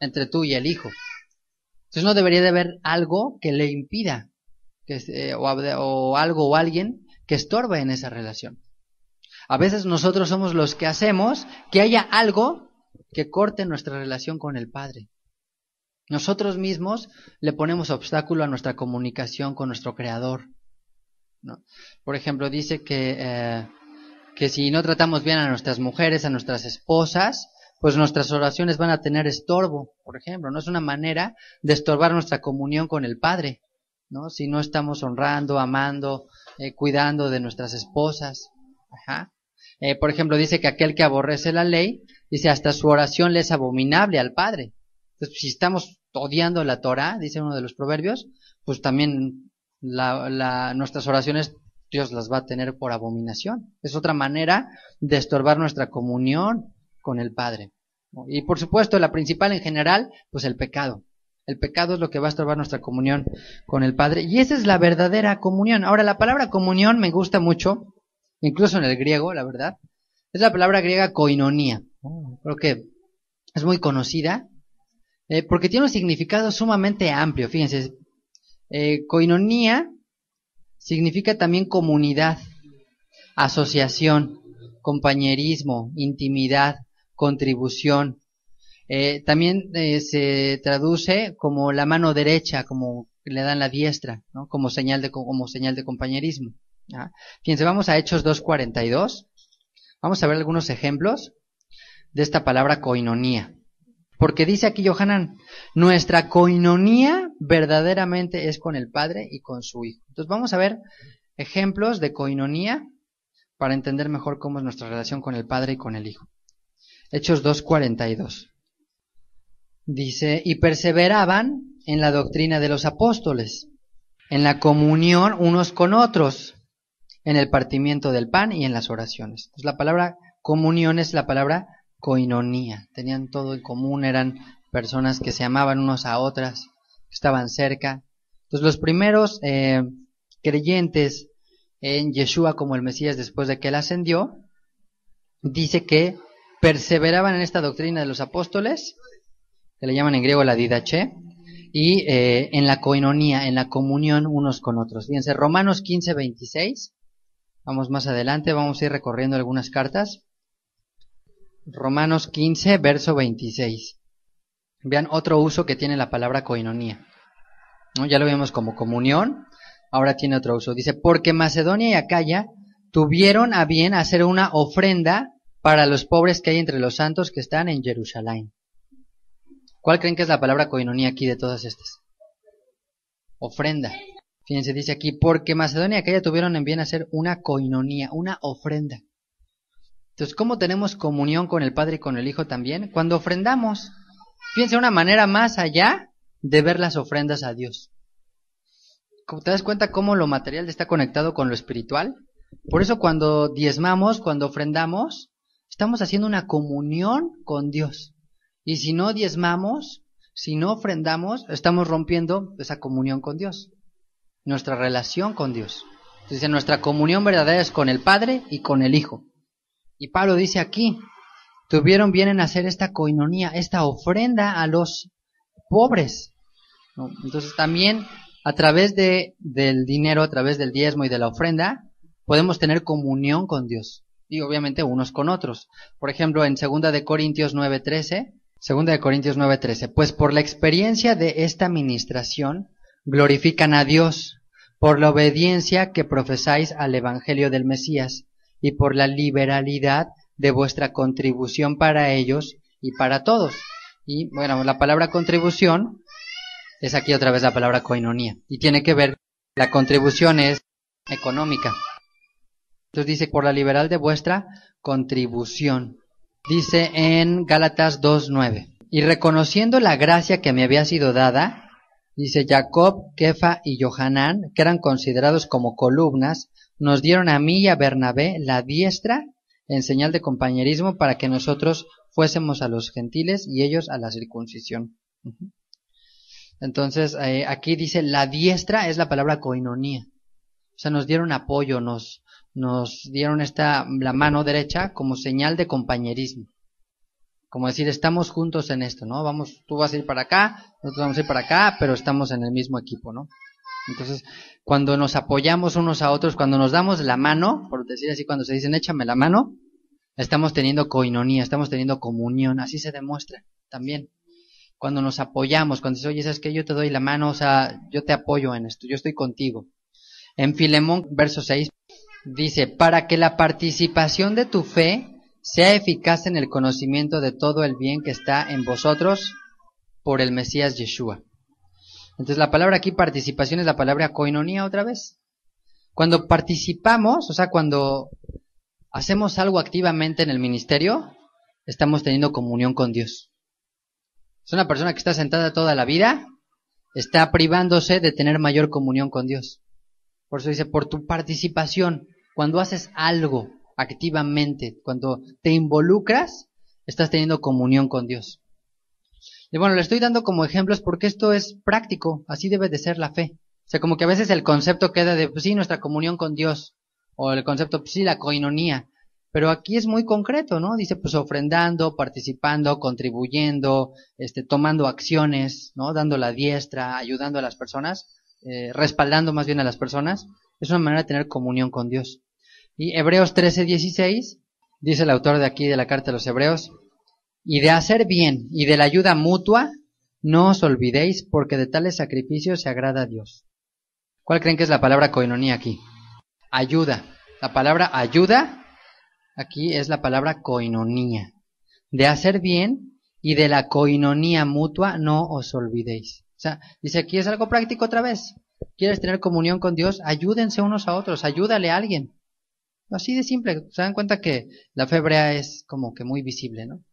entre tú y el Hijo. Entonces no debería de haber algo que le impida eh, o, algo o alguien que estorba en esa relación. A veces nosotros somos los que hacemos que haya algo que corte nuestra relación con el Padre. Nosotros mismos le ponemos obstáculo a nuestra comunicación con nuestro Creador. Por ejemplo, dice que, eh, que si no tratamos bien a nuestras mujeres, a nuestras esposas, pues nuestras oraciones van a tener estorbo, por ejemplo. No es una manera de estorbar nuestra comunión con el Padre. Si no estamos honrando, amando, eh, cuidando de nuestras esposas. Eh, por ejemplo, dice que aquel que aborrece la ley, dice hasta su oración le es abominable al Padre. Pues, si estamos odiando la Torah, dice uno de los proverbios, pues también nuestras oraciones Dios las va a tener por abominación. Es otra manera de estorbar nuestra comunión con el Padre. Y por supuesto, la principal en general, pues el pecado. El pecado es lo que va a estorbar nuestra comunión con el Padre. Y esa es la verdadera comunión. Ahora, la palabra comunión me gusta mucho, incluso en el griego, la verdad. Es la palabra griega koinonía. Creo que es muy conocida, eh, porque tiene un significado sumamente amplio. Fíjense, eh, significa también comunidad, asociación, compañerismo, intimidad, contribución, eh, también eh, se traduce como la mano derecha, como le dan la diestra, como, señal de, como señal de compañerismo. Fíjense, vamos a Hechos 2.42. Vamos a ver algunos ejemplos de esta palabra coinonía. Porque dice aquí Johanan, nuestra coinonía verdaderamente es con el Padre y con su Hijo. Entonces vamos a ver ejemplos de coinonía para entender mejor cómo es nuestra relación con el Padre y con el Hijo. Hechos 2.42. Dice, y perseveraban en la doctrina de los apóstoles, en la comunión unos con otros, en el partimiento del pan y en las oraciones. Entonces, la palabra comunión es la palabra coinonía. Tenían todo en común, eran personas que se amaban unos a otras, estaban cerca. Entonces, los primeros eh, creyentes en Yeshua como el Mesías después de que él ascendió, dice que perseveraban en esta doctrina de los apóstoles, le llaman en griego la didache, y eh, en la coinonía, en la comunión unos con otros. Fíjense, Romanos 15, 26. Vamos más adelante, vamos a ir recorriendo algunas cartas. Romanos 15, verso 26. Vean otro uso que tiene la palabra coinonía. ¿No? Ya lo vimos como comunión, ahora tiene otro uso. Dice, porque Macedonia y Acaya tuvieron a bien hacer una ofrenda para los pobres que hay entre los santos que están en Jerusalén. ¿Cuál creen que es la palabra coinonía aquí de todas estas? Ofrenda. Fíjense, dice aquí, porque Macedonia y aquella tuvieron en bien hacer una coinonía, una ofrenda. Entonces, ¿cómo tenemos comunión con el Padre y con el Hijo también? Cuando ofrendamos. Fíjense, una manera más allá de ver las ofrendas a Dios. ¿Te das cuenta cómo lo material está conectado con lo espiritual? Por eso cuando diezmamos, cuando ofrendamos, estamos haciendo una comunión con Dios. Y si no diezmamos, si no ofrendamos, estamos rompiendo esa comunión con Dios, nuestra relación con Dios. Dice nuestra comunión verdadera es con el Padre y con el Hijo. Y Pablo dice aquí, tuvieron bien en hacer esta coinonía, esta ofrenda a los pobres. Entonces también a través de, del dinero, a través del diezmo y de la ofrenda, podemos tener comunión con Dios. Y obviamente unos con otros. Por ejemplo, en 2 de Corintios 9:13 Segunda de Corintios 9:13. Pues por la experiencia de esta ministración glorifican a Dios, por la obediencia que profesáis al Evangelio del Mesías, y por la liberalidad de vuestra contribución para ellos y para todos. Y bueno, la palabra contribución es aquí otra vez la palabra coinonía, y tiene que ver, la contribución es económica. Entonces dice, por la liberal de vuestra contribución. Dice en Gálatas 2.9. Y reconociendo la gracia que me había sido dada, dice Jacob, Kefa y Johanán, que eran considerados como columnas, nos dieron a mí y a Bernabé la diestra en señal de compañerismo para que nosotros fuésemos a los gentiles y ellos a la circuncisión. Entonces, eh, aquí dice, la diestra es la palabra coinonía. O sea, nos dieron apoyo, nos, nos dieron esta, la mano derecha como señal de compañerismo. Como decir, estamos juntos en esto, ¿no? Vamos, tú vas a ir para acá, nosotros vamos a ir para acá, pero estamos en el mismo equipo, ¿no? Entonces, cuando nos apoyamos unos a otros, cuando nos damos la mano, por decir así, cuando se dicen échame la mano, estamos teniendo coinonía, estamos teniendo comunión, así se demuestra también. Cuando nos apoyamos, cuando dices, oye, ¿sabes que Yo te doy la mano, o sea, yo te apoyo en esto, yo estoy contigo. En Filemón, verso 6, Dice, para que la participación de tu fe sea eficaz en el conocimiento de todo el bien que está en vosotros por el Mesías Yeshua. Entonces la palabra aquí participación es la palabra coinonía otra vez. Cuando participamos, o sea, cuando hacemos algo activamente en el ministerio, estamos teniendo comunión con Dios. Es una persona que está sentada toda la vida, está privándose de tener mayor comunión con Dios. Por eso dice, por tu participación. Cuando haces algo activamente, cuando te involucras, estás teniendo comunión con Dios. Y bueno, le estoy dando como ejemplos porque esto es práctico, así debe de ser la fe. O sea, como que a veces el concepto queda de, pues sí, nuestra comunión con Dios, o el concepto, pues sí, la coinonía. Pero aquí es muy concreto, ¿no? Dice, pues ofrendando, participando, contribuyendo, este, tomando acciones, ¿no? Dando la diestra, ayudando a las personas, eh, respaldando más bien a las personas. Es una manera de tener comunión con Dios. Y Hebreos 13, 16, dice el autor de aquí de la carta de los Hebreos, y de hacer bien y de la ayuda mutua, no os olvidéis, porque de tales sacrificios se agrada a Dios. ¿Cuál creen que es la palabra coinonía aquí? Ayuda. La palabra ayuda aquí es la palabra coinonía. De hacer bien y de la coinonía mutua no os olvidéis. O sea, dice aquí es algo práctico otra vez. ¿Quieres tener comunión con Dios? Ayúdense unos a otros, ayúdale a alguien. Así de simple, se dan cuenta que la febrea es como que muy visible, ¿no?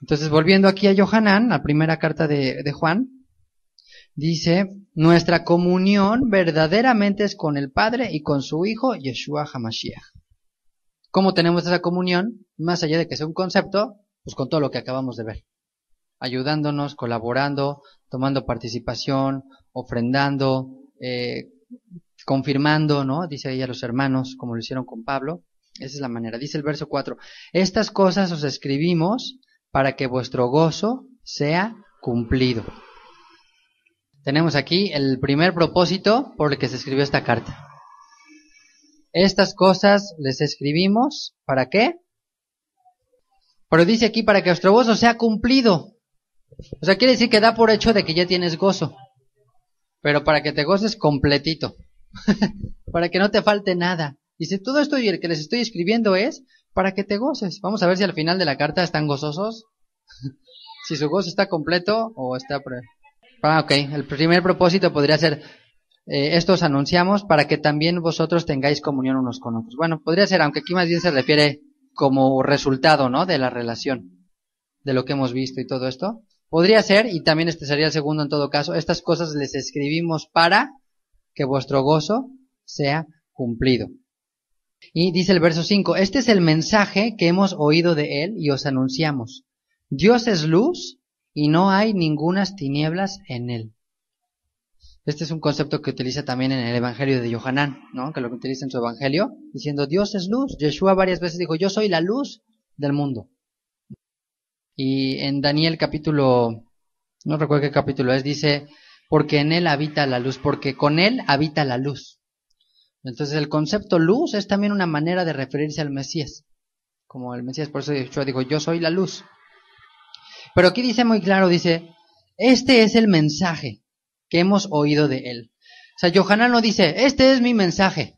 Entonces, volviendo aquí a Johanan, la primera carta de, de Juan, dice, nuestra comunión verdaderamente es con el Padre y con su Hijo, Yeshua Hamashiach. ¿Cómo tenemos esa comunión? Más allá de que sea un concepto, pues con todo lo que acabamos de ver. Ayudándonos, colaborando, tomando participación, ofrendando, eh, confirmando, ¿no? Dice ahí a los hermanos, como lo hicieron con Pablo. Esa es la manera. Dice el verso 4, estas cosas os escribimos para que vuestro gozo sea cumplido. Tenemos aquí el primer propósito por el que se escribió esta carta. Estas cosas les escribimos, ¿para qué? Pero dice aquí, para que vuestro gozo sea cumplido. O sea, quiere decir que da por hecho de que ya tienes gozo, pero para que te goces completito. para que no te falte nada. Y si todo esto y el que les estoy escribiendo es para que te goces. Vamos a ver si al final de la carta están gozosos. si su gozo está completo o está... Ah, ok. El primer propósito podría ser, eh, estos anunciamos para que también vosotros tengáis comunión unos con otros. Bueno, podría ser, aunque aquí más bien se refiere como resultado, ¿no? De la relación, de lo que hemos visto y todo esto. Podría ser, y también este sería el segundo en todo caso, estas cosas les escribimos para que vuestro gozo sea cumplido. Y dice el verso 5, este es el mensaje que hemos oído de él y os anunciamos. Dios es luz y no hay ningunas tinieblas en él. Este es un concepto que utiliza también en el Evangelio de Yohanan, ¿no? Que lo que utiliza en su Evangelio, diciendo Dios es luz. Yeshua varias veces dijo, yo soy la luz del mundo. Y en Daniel capítulo, no recuerdo qué capítulo es, dice, porque en él habita la luz, porque con él habita la luz. Entonces el concepto luz es también una manera de referirse al Mesías, como el Mesías, por eso yo digo, yo soy la luz. Pero aquí dice muy claro, dice, este es el mensaje que hemos oído de él. O sea, Yohanan no dice, este es mi mensaje.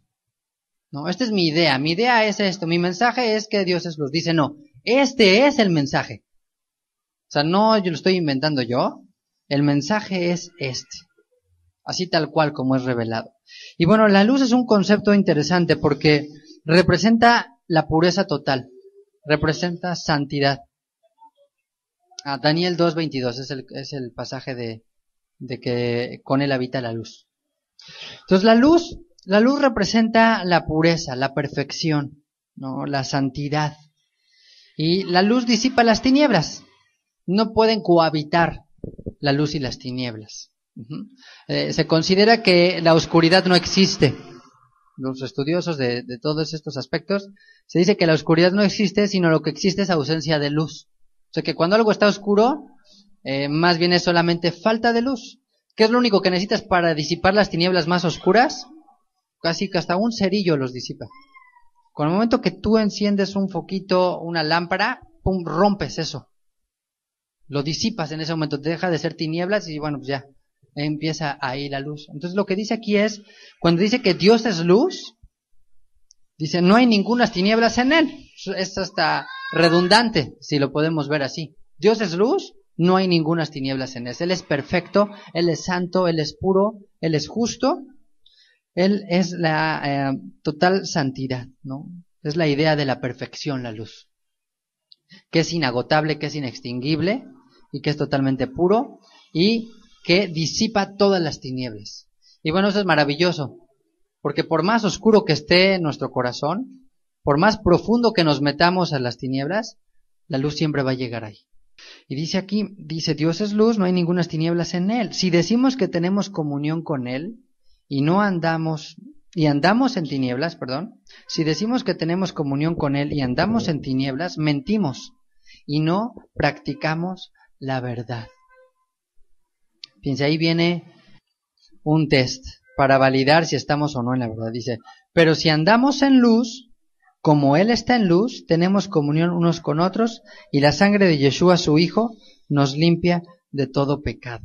No, esta es mi idea. Mi idea es esto. Mi mensaje es que Dios es luz. Dice, no, este es el mensaje. O sea, no yo lo estoy inventando yo. El mensaje es este, así tal cual como es revelado. Y bueno, la luz es un concepto interesante porque representa la pureza total, representa santidad. A ah, Daniel 2.22 es el, es el pasaje de, de que con él habita la luz. Entonces la luz, la luz representa la pureza, la perfección, ¿no? la santidad. Y la luz disipa las tinieblas. No pueden cohabitar la luz y las tinieblas. Eh, se considera que la oscuridad no existe. Los estudiosos de, todos estos aspectos se dice que la oscuridad no existe, sino lo que existe es ausencia de luz. O sea que cuando algo está oscuro, eh, más bien es solamente falta de luz. ¿Qué es lo único que necesitas para disipar las tinieblas más oscuras? Casi que hasta un cerillo los disipa. Con el momento que tú enciendes un foquito, una lámpara, pum, rompes eso. Lo disipas en ese momento, te deja de ser tinieblas y bueno, pues ya, empieza ahí la luz. Entonces lo que dice aquí es, cuando dice que Dios es luz, dice, no hay ninguna tinieblas en él. Es hasta redundante, si lo podemos ver así. Dios es luz, no hay ninguna tinieblas en él. Él es perfecto, él es santo, él es puro, él es justo, él es la eh, total santidad, ¿no? Es la idea de la perfección, la luz. Que es inagotable, que es inextinguible, y que es totalmente puro y que disipa todas las tinieblas. Y bueno, eso es maravilloso, porque por más oscuro que esté nuestro corazón, por más profundo que nos metamos a las tinieblas, la luz siempre va a llegar ahí. Y dice aquí, dice, Dios es luz, no hay ninguna tinieblas en él. Si decimos que tenemos comunión con él y no andamos y andamos en tinieblas, perdón, si decimos que tenemos comunión con él y andamos en tinieblas, mentimos y no practicamos la verdad. Fíjense, ahí viene un test para validar si estamos o no en la verdad. Dice, pero si andamos en luz, como Él está en luz, tenemos comunión unos con otros y la sangre de Yeshua, su Hijo, nos limpia de todo pecado.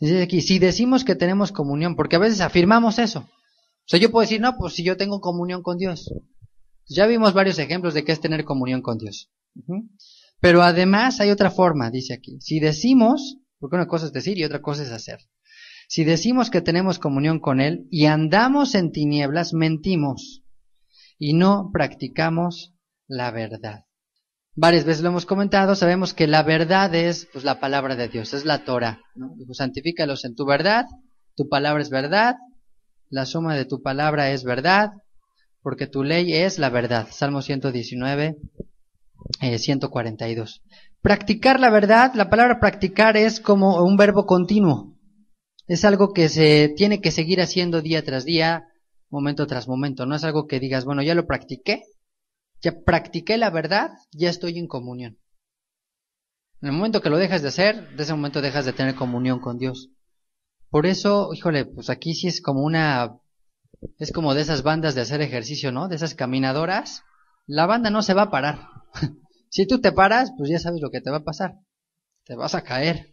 Dice aquí, si decimos que tenemos comunión, porque a veces afirmamos eso. O sea, yo puedo decir, no, pues si yo tengo comunión con Dios. Ya vimos varios ejemplos de qué es tener comunión con Dios. Pero además hay otra forma, dice aquí. Si decimos, porque una cosa es decir y otra cosa es hacer. Si decimos que tenemos comunión con Él y andamos en tinieblas, mentimos y no practicamos la verdad. Varias veces lo hemos comentado, sabemos que la verdad es pues, la palabra de Dios, es la Torah. ¿no? santifícalos en tu verdad, tu palabra es verdad, la suma de tu palabra es verdad, porque tu ley es la verdad. Salmo 119, 142. Eh, practicar la verdad, la palabra practicar es como un verbo continuo. Es algo que se tiene que seguir haciendo día tras día, momento tras momento. No es algo que digas, bueno, ya lo practiqué, ya practiqué la verdad, ya estoy en comunión. En el momento que lo dejas de hacer, de ese momento dejas de tener comunión con Dios. Por eso, híjole, pues aquí sí es como una, es como de esas bandas de hacer ejercicio, ¿no? De esas caminadoras. La banda no se va a parar. Si tú te paras, pues ya sabes lo que te va a pasar. Te vas a caer.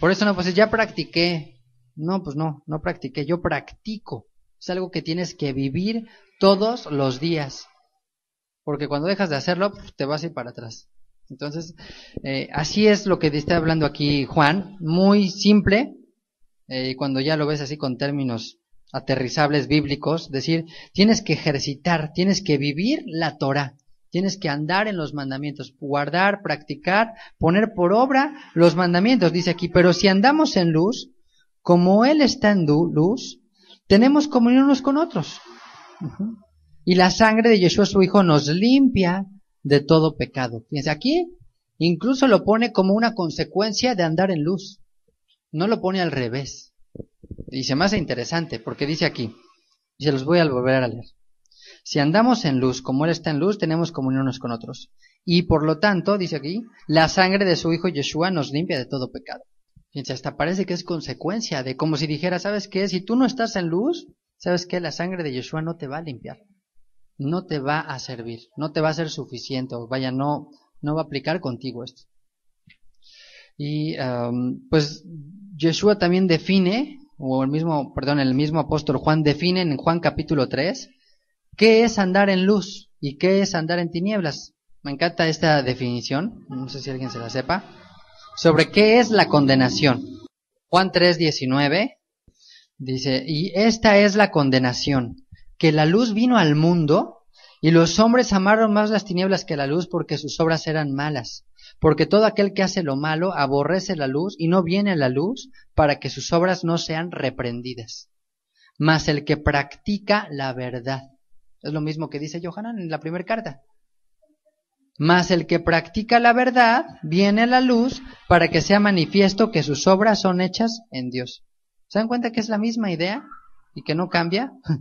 Por eso no, pues ya practiqué. No, pues no, no practiqué. Yo practico. Es algo que tienes que vivir todos los días. Porque cuando dejas de hacerlo, pues, te vas a ir para atrás. Entonces, eh, así es lo que está hablando aquí Juan. Muy simple. y eh, cuando ya lo ves así con términos aterrizables bíblicos, decir, tienes que ejercitar, tienes que vivir la Torah. Tienes que andar en los mandamientos, guardar, practicar, poner por obra los mandamientos, dice aquí. Pero si andamos en luz, como Él está en luz, tenemos comunión unos con otros. Y la sangre de Yeshua, su Hijo, nos limpia de todo pecado. Fíjense, aquí incluso lo pone como una consecuencia de andar en luz. No lo pone al revés. Y se me hace interesante, porque dice aquí, y se los voy a volver a leer. Si andamos en luz, como Él está en luz, tenemos comunión con otros. Y por lo tanto, dice aquí, la sangre de su Hijo Yeshua nos limpia de todo pecado. Fíjense, hasta parece que es consecuencia de como si dijera, ¿sabes qué? Si tú no estás en luz, ¿sabes qué? La sangre de Yeshua no te va a limpiar. No te va a servir, no te va a ser suficiente, vaya, no, no va a aplicar contigo esto. Y um, pues Yeshua también define, o el mismo, perdón, el mismo apóstol Juan define en Juan capítulo 3, ¿Qué es andar en luz y qué es andar en tinieblas? Me encanta esta definición, no sé si alguien se la sepa, sobre qué es la condenación. Juan 3:19 dice, y esta es la condenación, que la luz vino al mundo y los hombres amaron más las tinieblas que la luz porque sus obras eran malas. Porque todo aquel que hace lo malo aborrece la luz y no viene a la luz para que sus obras no sean reprendidas. Mas el que practica la verdad es lo mismo que dice Johanan en la primera carta. Mas el que practica la verdad viene a la luz para que sea manifiesto que sus obras son hechas en Dios. ¿Se dan cuenta que es la misma idea y que no cambia?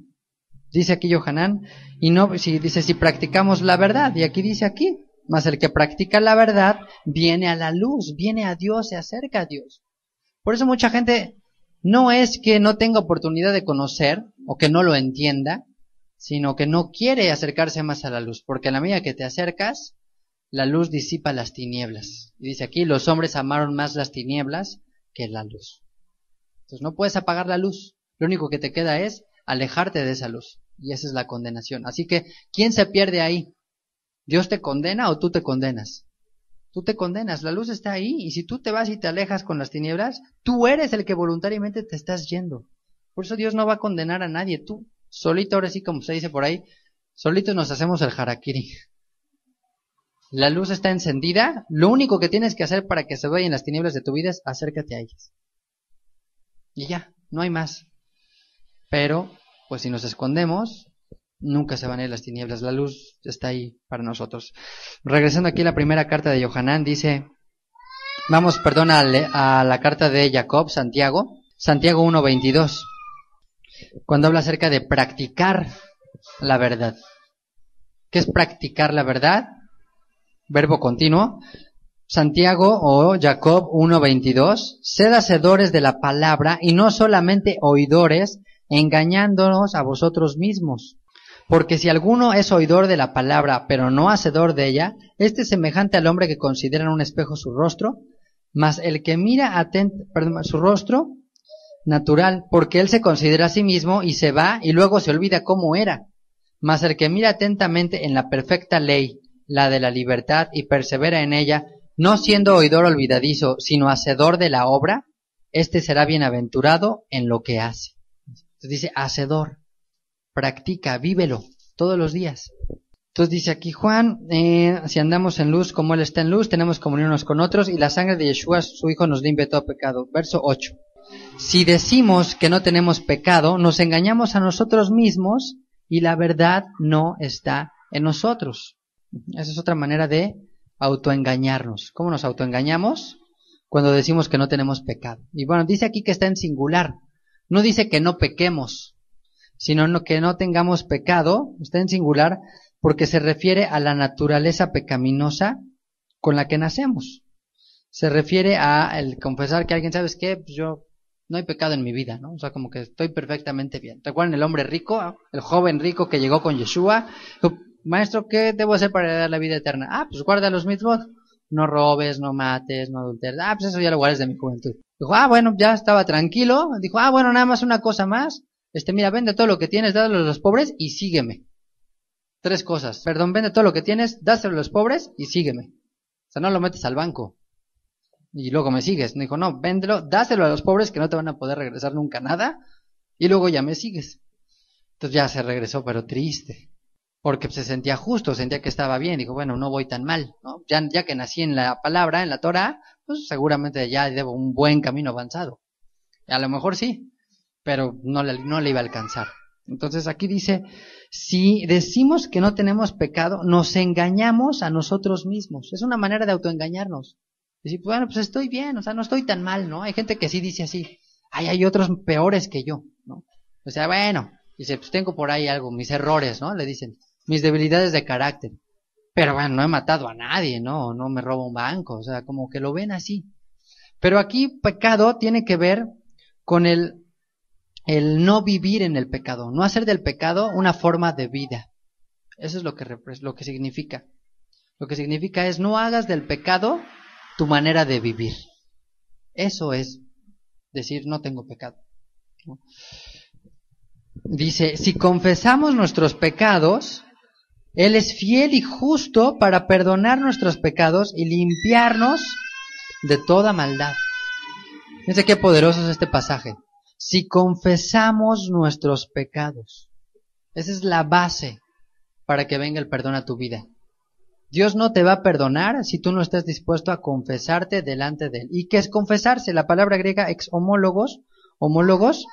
dice aquí Johanan, y no, si dice si practicamos la verdad, y aquí dice aquí, mas el que practica la verdad viene a la luz, viene a Dios, se acerca a Dios. Por eso mucha gente no es que no tenga oportunidad de conocer o que no lo entienda, sino que no quiere acercarse más a la luz, porque a la medida que te acercas, la luz disipa las tinieblas. Y dice aquí, los hombres amaron más las tinieblas que la luz. Entonces no puedes apagar la luz, lo único que te queda es alejarte de esa luz, y esa es la condenación. Así que, ¿quién se pierde ahí? ¿Dios te condena o tú te condenas? Tú te condenas, la luz está ahí, y si tú te vas y te alejas con las tinieblas, tú eres el que voluntariamente te estás yendo. Por eso Dios no va a condenar a nadie, tú, solito, ahora sí como se dice por ahí, solito nos hacemos el harakiri. La luz está encendida, lo único que tienes que hacer para que se vayan las tinieblas de tu vida es acércate a ellas. Y ya, no hay más. Pero, pues si nos escondemos, nunca se van a ir las tinieblas, la luz está ahí para nosotros. Regresando aquí a la primera carta de Johanán, dice, vamos, perdón, a, la carta de Jacob, Santiago, Santiago 1.22 cuando habla acerca de practicar la verdad. ¿Qué es practicar la verdad? Verbo continuo. Santiago o Jacob 1.22, sed hacedores de la palabra y no solamente oidores, engañándonos a vosotros mismos. Porque si alguno es oidor de la palabra, pero no hacedor de ella, este es semejante al hombre que considera en un espejo su rostro, mas el que mira perdón, su rostro, natural, porque él se considera a sí mismo y se va y luego se olvida cómo era. Mas el que mira atentamente en la perfecta ley, la de la libertad, y persevera en ella, no siendo oidor olvidadizo, sino hacedor de la obra, éste será bienaventurado en lo que hace. Entonces dice, hacedor, practica, vívelo todos los días. Entonces dice aquí Juan, eh, si andamos en luz como Él está en luz, tenemos comunión unos con otros y la sangre de Yeshua, su Hijo, nos limpia todo pecado. Verso 8. Si decimos que no tenemos pecado, nos engañamos a nosotros mismos y la verdad no está en nosotros. Esa es otra manera de autoengañarnos. ¿Cómo nos autoengañamos? Cuando decimos que no tenemos pecado. Y bueno, dice aquí que está en singular. No dice que no pequemos, sino que no tengamos pecado. Está en singular porque se refiere a la naturaleza pecaminosa con la que nacemos. Se refiere a el confesar que alguien, ¿sabes qué? Pues yo no hay pecado en mi vida, ¿no? O sea, como que estoy perfectamente bien. ¿Recuerdan el hombre rico, ah, el joven rico que llegó con Yeshua? Maestro, ¿qué debo hacer para dar la vida eterna? Ah, pues guarda los mismos. No robes, no mates, no adulteres. Ah, pues eso ya lo guardé de mi juventud. Dijo, ah, bueno, ya estaba tranquilo. Dijo, ah, bueno, nada más una cosa más. Este, mira, vende todo lo que tienes, dáselo a los pobres y sígueme. Tres cosas. Perdón, vende todo lo que tienes, dáselo a los pobres y sígueme. O sea, no lo metes al banco. Y luego me sigues. Me dijo, no, véndelo, dáselo a los pobres que no te van a poder regresar nunca nada. Y luego ya me sigues. Entonces ya se regresó, pero triste. Porque se sentía justo, sentía que estaba bien. Dijo, bueno, no voy tan mal. Ya, ya que nací en la palabra, en la Torah, pues seguramente ya debo un buen camino avanzado. A lo mejor sí, pero no le, no le iba a alcanzar. Entonces aquí dice, si decimos que no tenemos pecado, nos engañamos a nosotros mismos. Es una manera de autoengañarnos. Dice, bueno, pues estoy bien, o sea, no estoy tan mal, ¿no? Hay gente que sí dice así, ay, hay otros peores que yo, ¿no? O sea, bueno, dice, pues tengo por ahí algo, mis errores, ¿no? Le dicen, mis debilidades de carácter. Pero bueno, no he matado a nadie, ¿no? No me robo un banco, o sea, como que lo ven así. Pero aquí pecado tiene que ver con el, el no vivir en el pecado, no hacer del pecado una forma de vida. Eso es lo que, lo que significa. Lo que significa es no hagas del pecado tu manera de vivir. Eso es decir, no tengo pecado. Dice, si confesamos nuestros pecados, Él es fiel y justo para perdonar nuestros pecados y limpiarnos de toda maldad. Fíjense qué poderoso es este pasaje. Si confesamos nuestros pecados, esa es la base para que venga el perdón a tu vida. Dios no te va a perdonar si tú no estás dispuesto a confesarte delante de Él. ¿Y qué es confesarse? La palabra griega ex homólogos, homólogos,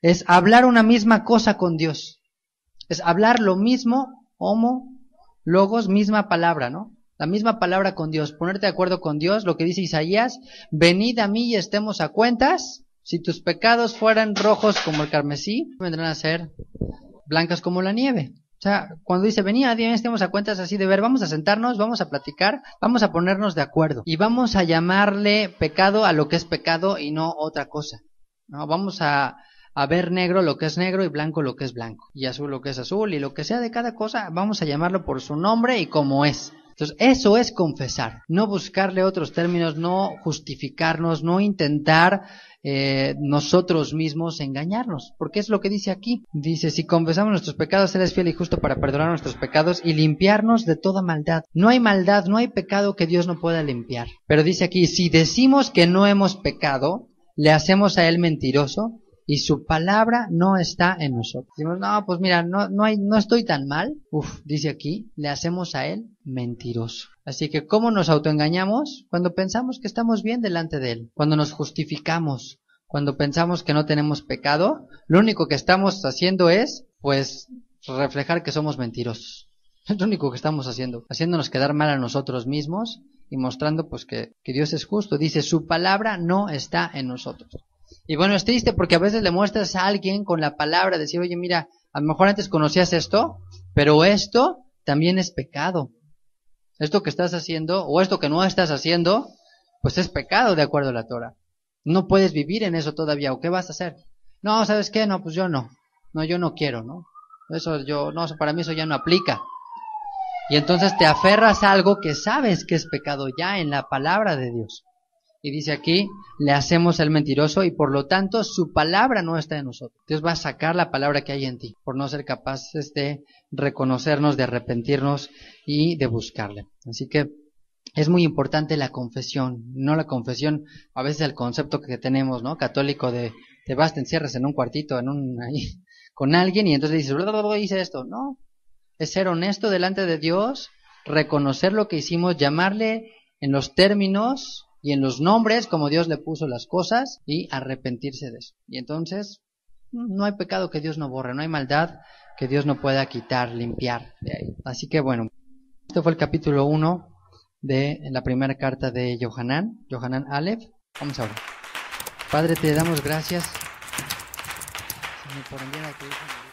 es hablar una misma cosa con Dios. Es hablar lo mismo, homo, logos, misma palabra, ¿no? La misma palabra con Dios, ponerte de acuerdo con Dios, lo que dice Isaías, venid a mí y estemos a cuentas, si tus pecados fueran rojos como el carmesí, vendrán a ser blancas como la nieve. O sea, cuando dice, venía, estemos a cuentas así de ver, vamos a sentarnos, vamos a platicar, vamos a ponernos de acuerdo y vamos a llamarle pecado a lo que es pecado y no otra cosa. No, vamos a, a ver negro lo que es negro y blanco lo que es blanco y azul lo que es azul y lo que sea de cada cosa, vamos a llamarlo por su nombre y como es. Entonces, eso es confesar, no buscarle otros términos, no justificarnos, no intentar eh, nosotros mismos engañarnos, porque es lo que dice aquí. Dice, si confesamos nuestros pecados, Él es fiel y justo para perdonar nuestros pecados y limpiarnos de toda maldad. No hay maldad, no hay pecado que Dios no pueda limpiar. Pero dice aquí, si decimos que no hemos pecado, le hacemos a Él mentiroso y su palabra no está en nosotros. Decimos, no, pues mira, no, no, hay, no estoy tan mal. Uf, dice aquí, le hacemos a Él mentiroso. Así que, ¿cómo nos autoengañamos? Cuando pensamos que estamos bien delante de Él, cuando nos justificamos, cuando pensamos que no tenemos pecado, lo único que estamos haciendo es, pues, reflejar que somos mentirosos. Es lo único que estamos haciendo, haciéndonos quedar mal a nosotros mismos y mostrando, pues, que, que Dios es justo. Dice, su palabra no está en nosotros. Y bueno, es triste porque a veces le muestras a alguien con la palabra, decir, oye, mira, a lo mejor antes conocías esto, pero esto también es pecado esto que estás haciendo o esto que no estás haciendo, pues es pecado de acuerdo a la Torah. No puedes vivir en eso todavía, ¿o qué vas a hacer? No, ¿sabes qué? No, pues yo no. No, yo no quiero, ¿no? Eso yo, no, para mí eso ya no aplica. Y entonces te aferras a algo que sabes que es pecado ya en la palabra de Dios. Y dice aquí, le hacemos al mentiroso y por lo tanto su palabra no está en nosotros. Dios va a sacar la palabra que hay en ti por no ser capaces de reconocernos, de arrepentirnos y de buscarle. Así que es muy importante la confesión, no la confesión, a veces el concepto que tenemos, ¿no? Católico de te vas, te encierras en un cuartito, en un ahí, con alguien y entonces dices, hice esto. No, es ser honesto delante de Dios, reconocer lo que hicimos, llamarle en los términos y en los nombres como Dios le puso las cosas y arrepentirse de eso. Y entonces mm, no hay pecado que Dios no borre, no hay maldad que Dios no pueda quitar, limpiar de ahí. Así que bueno, esto fue el capítulo 1 de la primera carta de Johanan, Johanan Aleph. Vamos ahora. Padre, te damos gracias por enviar a